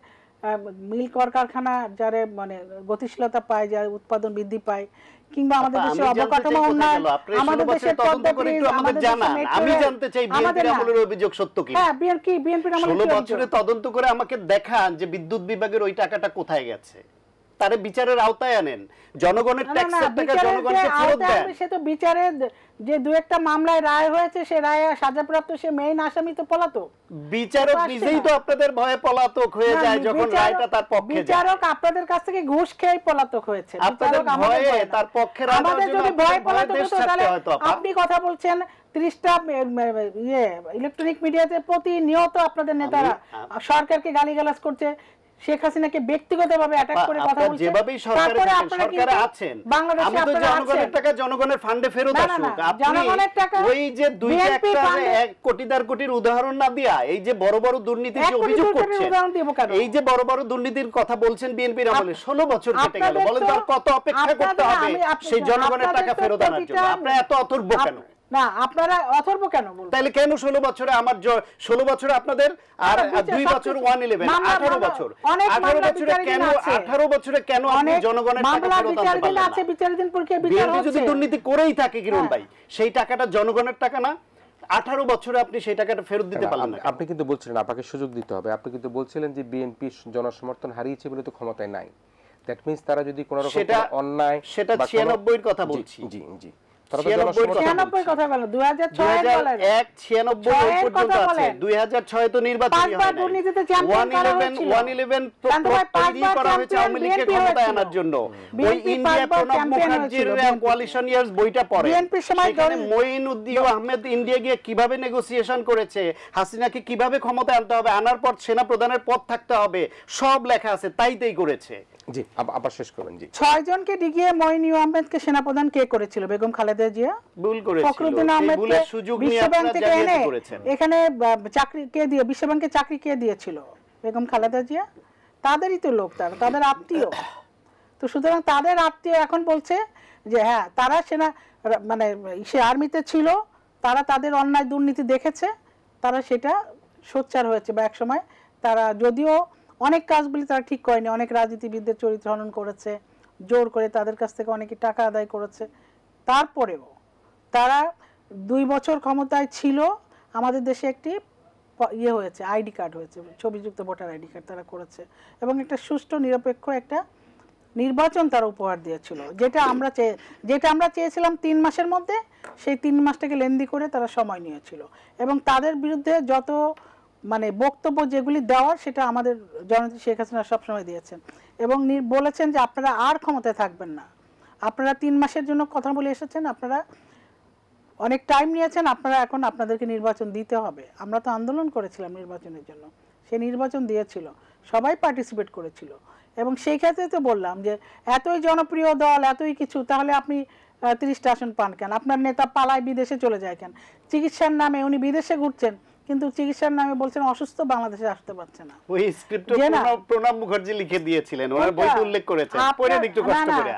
মিল কর কারখানা যারা মানে গতিশীলতা পায় যা উৎপাদন বৃদ্ধি পায় কিংবা আমাদের দেশের অবকাঠামো উন্নয়ন আমাদের দেশের পদ্ধতি আমাদের জানা আমি জানতে চাই বিএনপির আমলের অভিযোগ সত্য কি হ্যাঁ বিএনপি বিএনপির আমলের 16 বছরে তদন্ত করে আমাকে দেখান যে বিদ্যুৎ বিভাগের ওই টাকাটা কোথায় গেছে তারে বিচারের আওতায় আনেন জনগণের ট্যাক্সের টাকা জনগণকে ফেরত দেন সে তো বিচারের যে দু একটা মামলায় রায় হয়েছে সে রায়ে সাজাপ্রাপ্ত সে মেইন আসামি তো পলাতক বিচারক নিজেই তো আপনাদের ভয়ে পলাতক হয়ে যায় যখন রায়টা তার পক্ষে বিচারক আপনাদের কাছ থেকে ঘুষ খেয়ে পলাতক হয়েছে আপনাদের ভয়ে তার পক্ষে আমাদের যদি ভয়ে পলাতক হতো তাহলে আপনি কথা বলছেন ত্রিশটা ইলেকট্রনিক মিডিয়াতে প্রতিনিয়ত আপনাদের নেতারা সরকারকে গালিগালাজ করছে শেখ হাসিনাকে ব্যক্তিগতভাবে অ্যাটাক করে কথা যেভাবেই সরকারে সরকারে আছেন আপনারা জনগণের টাকা জনগণের ফান্ডে ফেরত আসুক জনগণের টাকা ওই যে দুই একটা এক কোটি কোটির উদাহরণ না দিয়া এই যে বড় বড় দুর্নীতি যে অভিযোগ এই যে বড় বড় দুর্নীতির কথা বলছেন বিএনপির আমলে 16 বছর কেটে গেল বলেন তার কত অপেক্ষা করতে হবে সেই জনগণের টাকা ফেরত আনার জন্য এত অতর্ব কেন না আপনারা অথর্ব কেন বলবেন তাহলে কেন 16 বছরে আমার 16 বছরে আপনাদের আর 2 আচ্ছা, বছর 111 18 বছর 18 বছরে কেন 18 বছরে কেন আপনি জনগণের টাকা ফেরত আনতে পারলেন আছে বিচারাধীন প্রক্রিয়া বিচার হচ্ছে যদি দুর্নীতি করেই থাকে কিরণ হ্যাঁ। ভাই সেই টাকাটা জনগণের টাকা না বছরে আপনি সেই টাকাটা ফেরত দিতে পারলেন না আপনি কিন্তু বলছিলেন আপনাকে সুযোগ দিতে হবে আপনি কিন্তু বলছিলেন যে বিএনপি জনসমর্থন হারিয়েছে বলে তো ক্ষমতায় নাই দ্যাট মিন্স তারা যদি কোনো রকম অন্যায় সেটা এর কথা বলছি জি জি মানে কিভাবে নেগোসিয়েশন করেছে হাসিনাকে কিভাবে ক্ষমতা আনতে হবে আনার পর সেনা প্রধানের পথ থাকতে হবে সব লেখা আছে তাইতেই করেছে জি আবার শেষ করবেন জি ছয় জনকে ডিগিয়ে মইনিউ আহমেদকে সেনাপ্রধান কে করেছিল বেগম খালেদা জিয়া ভুল করেছিল ফখরুদ্দিন নিয়ে আপনারা থেকে এনে এখানে চাকরি কে দিয়ে বিশ্বব্যাংকে চাকরি কে দিয়েছিল বেগম খালেদা জিয়া তাদেরই তো লোক তার তাদের আত্মীয় তো সুতরাং তাদের আত্মীয় এখন বলছে যে হ্যাঁ তারা সেনা মানে সে আর্মিতে ছিল তারা তাদের অন্যায় দুর্নীতি দেখেছে তারা সেটা সোচ্চার হয়েছে বা একসময় তারা যদিও অনেক কাজগুলি তারা ঠিক করেনি অনেক রাজনীতিবিদদের চরিত্র হনন করেছে জোর করে তাদের কাছ থেকে অনেকে টাকা আদায় করেছে তারপরেও তারা দুই বছর ক্ষমতায় ছিল আমাদের দেশে একটি ইয়ে হয়েছে আইডি কার্ড হয়েছে ছবিযুক্ত ভোটার আইডি কার্ড তারা করেছে এবং একটা সুষ্ঠু নিরপেক্ষ একটা নির্বাচন তারা উপহার দিয়েছিল যেটা আমরা চেয়ে যেটা আমরা চেয়েছিলাম তিন মাসের মধ্যে সেই তিন মাসটাকে লেন্দি করে তারা সময় নিয়েছিল এবং তাদের বিরুদ্ধে যত মানে বক্তব্য যেগুলি দেওয়ার সেটা আমাদের জননেত্রী শেখ হাসিনা সবসময় দিয়েছেন এবং বলেছেন যে আপনারা আর ক্ষমতায় থাকবেন না আপনারা তিন মাসের জন্য কথা বলে এসেছেন আপনারা অনেক টাইম নিয়েছেন আপনারা এখন আপনাদেরকে নির্বাচন দিতে হবে আমরা তো আন্দোলন করেছিলাম নির্বাচনের জন্য সে নির্বাচন দিয়েছিল সবাই পার্টিসিপেট করেছিল এবং সেই ক্ষেত্রে তো বললাম যে এতই জনপ্রিয় দল এতই কিছু তাহলে আপনি তিরিশটা আসন পান কেন আপনার নেতা পালায় বিদেশে চলে যায় কেন চিকিৎসার নামে উনি বিদেশে ঘুরছেন কিন্তু চিকিৎসার নামে বলছেন অসুস্থ বাংলাদেশে আসতে পারছে না ওই স্ক্রিপ্ট প্রণব মুখার্জি লিখে দিয়েছিলেন ওনার বইতে উল্লেখ করেছে পড়ে একটু কষ্ট করে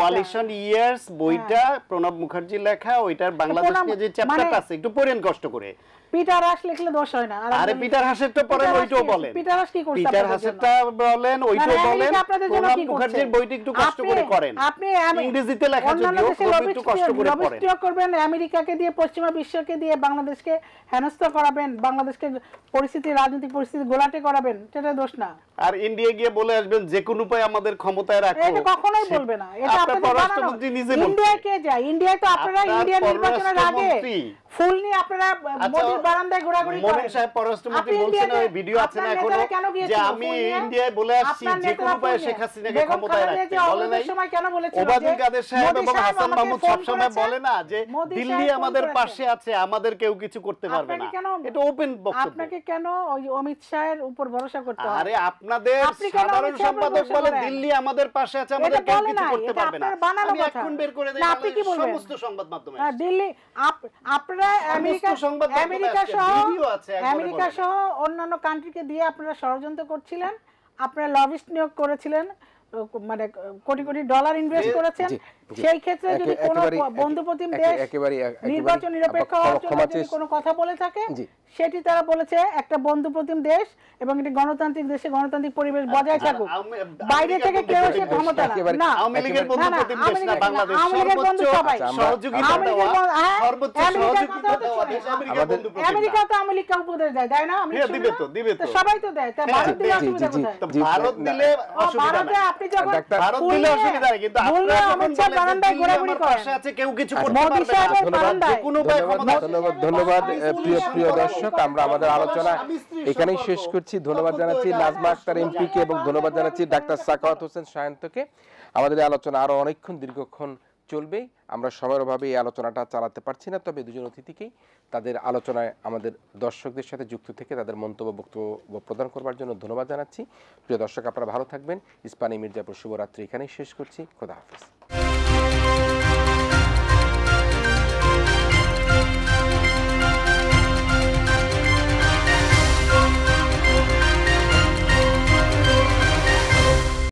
কোয়ালিশন ইয়ার্স বইটা হ্যাঁ। প্রণব মুখার্জি লেখা ওইটার বাংলাদেশ যে চ্যাপ্টারটা মানে আছে একটু পড়েন কষ্ট করে পিটার হাস লিখলে দোষ হয় না আরে পিটার হাসের তো পরে ওইটাও বলেন পিটার হাস কি করছে পিটার হাসেরটা বলেন ওইটাও বলেন আপনাদের জন্য কি বইটি একটু কষ্ট করে করেন আপনি ইংরেজিতে লেখা যদিও একটু কষ্ট করে পড়েন করবেন আমেরিকাকে দিয়ে পশ্চিমা বিশ্বকে দিয়ে বাংলাদেশকে হেনস্থ করাবেন বাংলাদেশকে পরিস্থিতি রাজনৈতিক পরিস্থিতি গোলাটে করাবেন সেটা দোষ না আর ইন্ডিয়া গিয়ে বলে আসবেন যে কোন উপায় আমাদের ক্ষমতায় রাখো এটা কখনোই বলবে না এটা আপনাদের পররাষ্ট্রমন্ত্রী নিজে ইন্ডিয়া কে যায় ইন্ডিয়া তো আপনারা ইন্ডিয়া নির্বাচনের আগে ফুল নিয়ে আপনারা আচ্ছা, মোদি বারান্দায় ঘোরাঘুরি সাহেব বলছেন ওই ভিডিও আছে না এখনো যে আমি ইন্ডিয়ায় বলে আসছি যে উপায়ে শেখ হাসিনাকে ক্ষমতায় রাখতে বলে নাই সময় কেন ওবাদুল কাদের সাহেব এবং হাসান মাহমুদ সব সময় বলে না যে দিল্লি আমাদের পাশে আছে আমাদের কেউ কিছু করতে পারবে না এটা ওপেন বক্তব্য আপনাকে কেন ওই অমিত শাহের উপর ভরসা করতে হবে আরে আপনাদের সাধারণ সম্পাদক বলে দিল্লি আমাদের পাশে আছে আমাদের কেউ কিছু করতে পারবে না আমি এখন বের করে দেই আপনি কি বলবেন সমস্ত সংবাদ মাধ্যমে হ্যাঁ, দিল্লি আপনারা আমেরিকা সংবাদ আমেরিকা সহ আমেরিকা সহ অন্যান্য কান্ট্রিকে দিয়ে আপনারা ষড়যন্ত্র করছিলেন আপনারা লবিস্ট নিয়োগ করেছিলেন মানে কোটি কোটি ডলার ইনভেস্ট করেছেন সেই ক্ষেত্রে যদি কোন বন্ধুপ্রতিম দেশ নির্বাচন নিরপেক্ষ হওয়ার জন্য কোনো কথা বলে থাকে সেটি তারা বলেছে একটা বন্ধুপ্রতিম দেশ এবং এটি গণতান্ত্রিক দেশে গণতান্ত্রিক পরিবেশ বজায় আচ্ছা, আচ্ছা, থাকুক বাইরে থেকে কেউ এসে ক্ষমতা না আওয়ামী লীগের বন্ধুপ্রতিম দেশ না আচ্ছা, আমেরিকা হ্যাঁ, তো আওয়ামী লীগকে উপদেশ দেয় তাই না হ্যাঁ, সবাই তো দেয় ভারত দিলে অসুবিধা কোথায় ভারত দিলে অসুবিধা ভারতে আপনি যখন ভারত দিলে অসুবিধা কিন্তু আপনারা আমাদের আলোচনা আরো অনেকক্ষণ দীর্ঘক্ষণ চলবে আমরা সময়ের অভাবে এই আলোচনাটা চালাতে পারছি না তবে দুজন অতিথিকেই তাদের আলোচনায় আমাদের দর্শকদের সাথে যুক্ত থেকে তাদের মন্তব্য বক্তব্য প্রদান করবার জন্য ধন্যবাদ জানাচ্ছি প্রিয় দর্শক আপনারা ভালো থাকবেন ইস্পানি মির্জাপুর শুভরাত্রি এখানেই শেষ করছি খোদা হাফিজ Bye.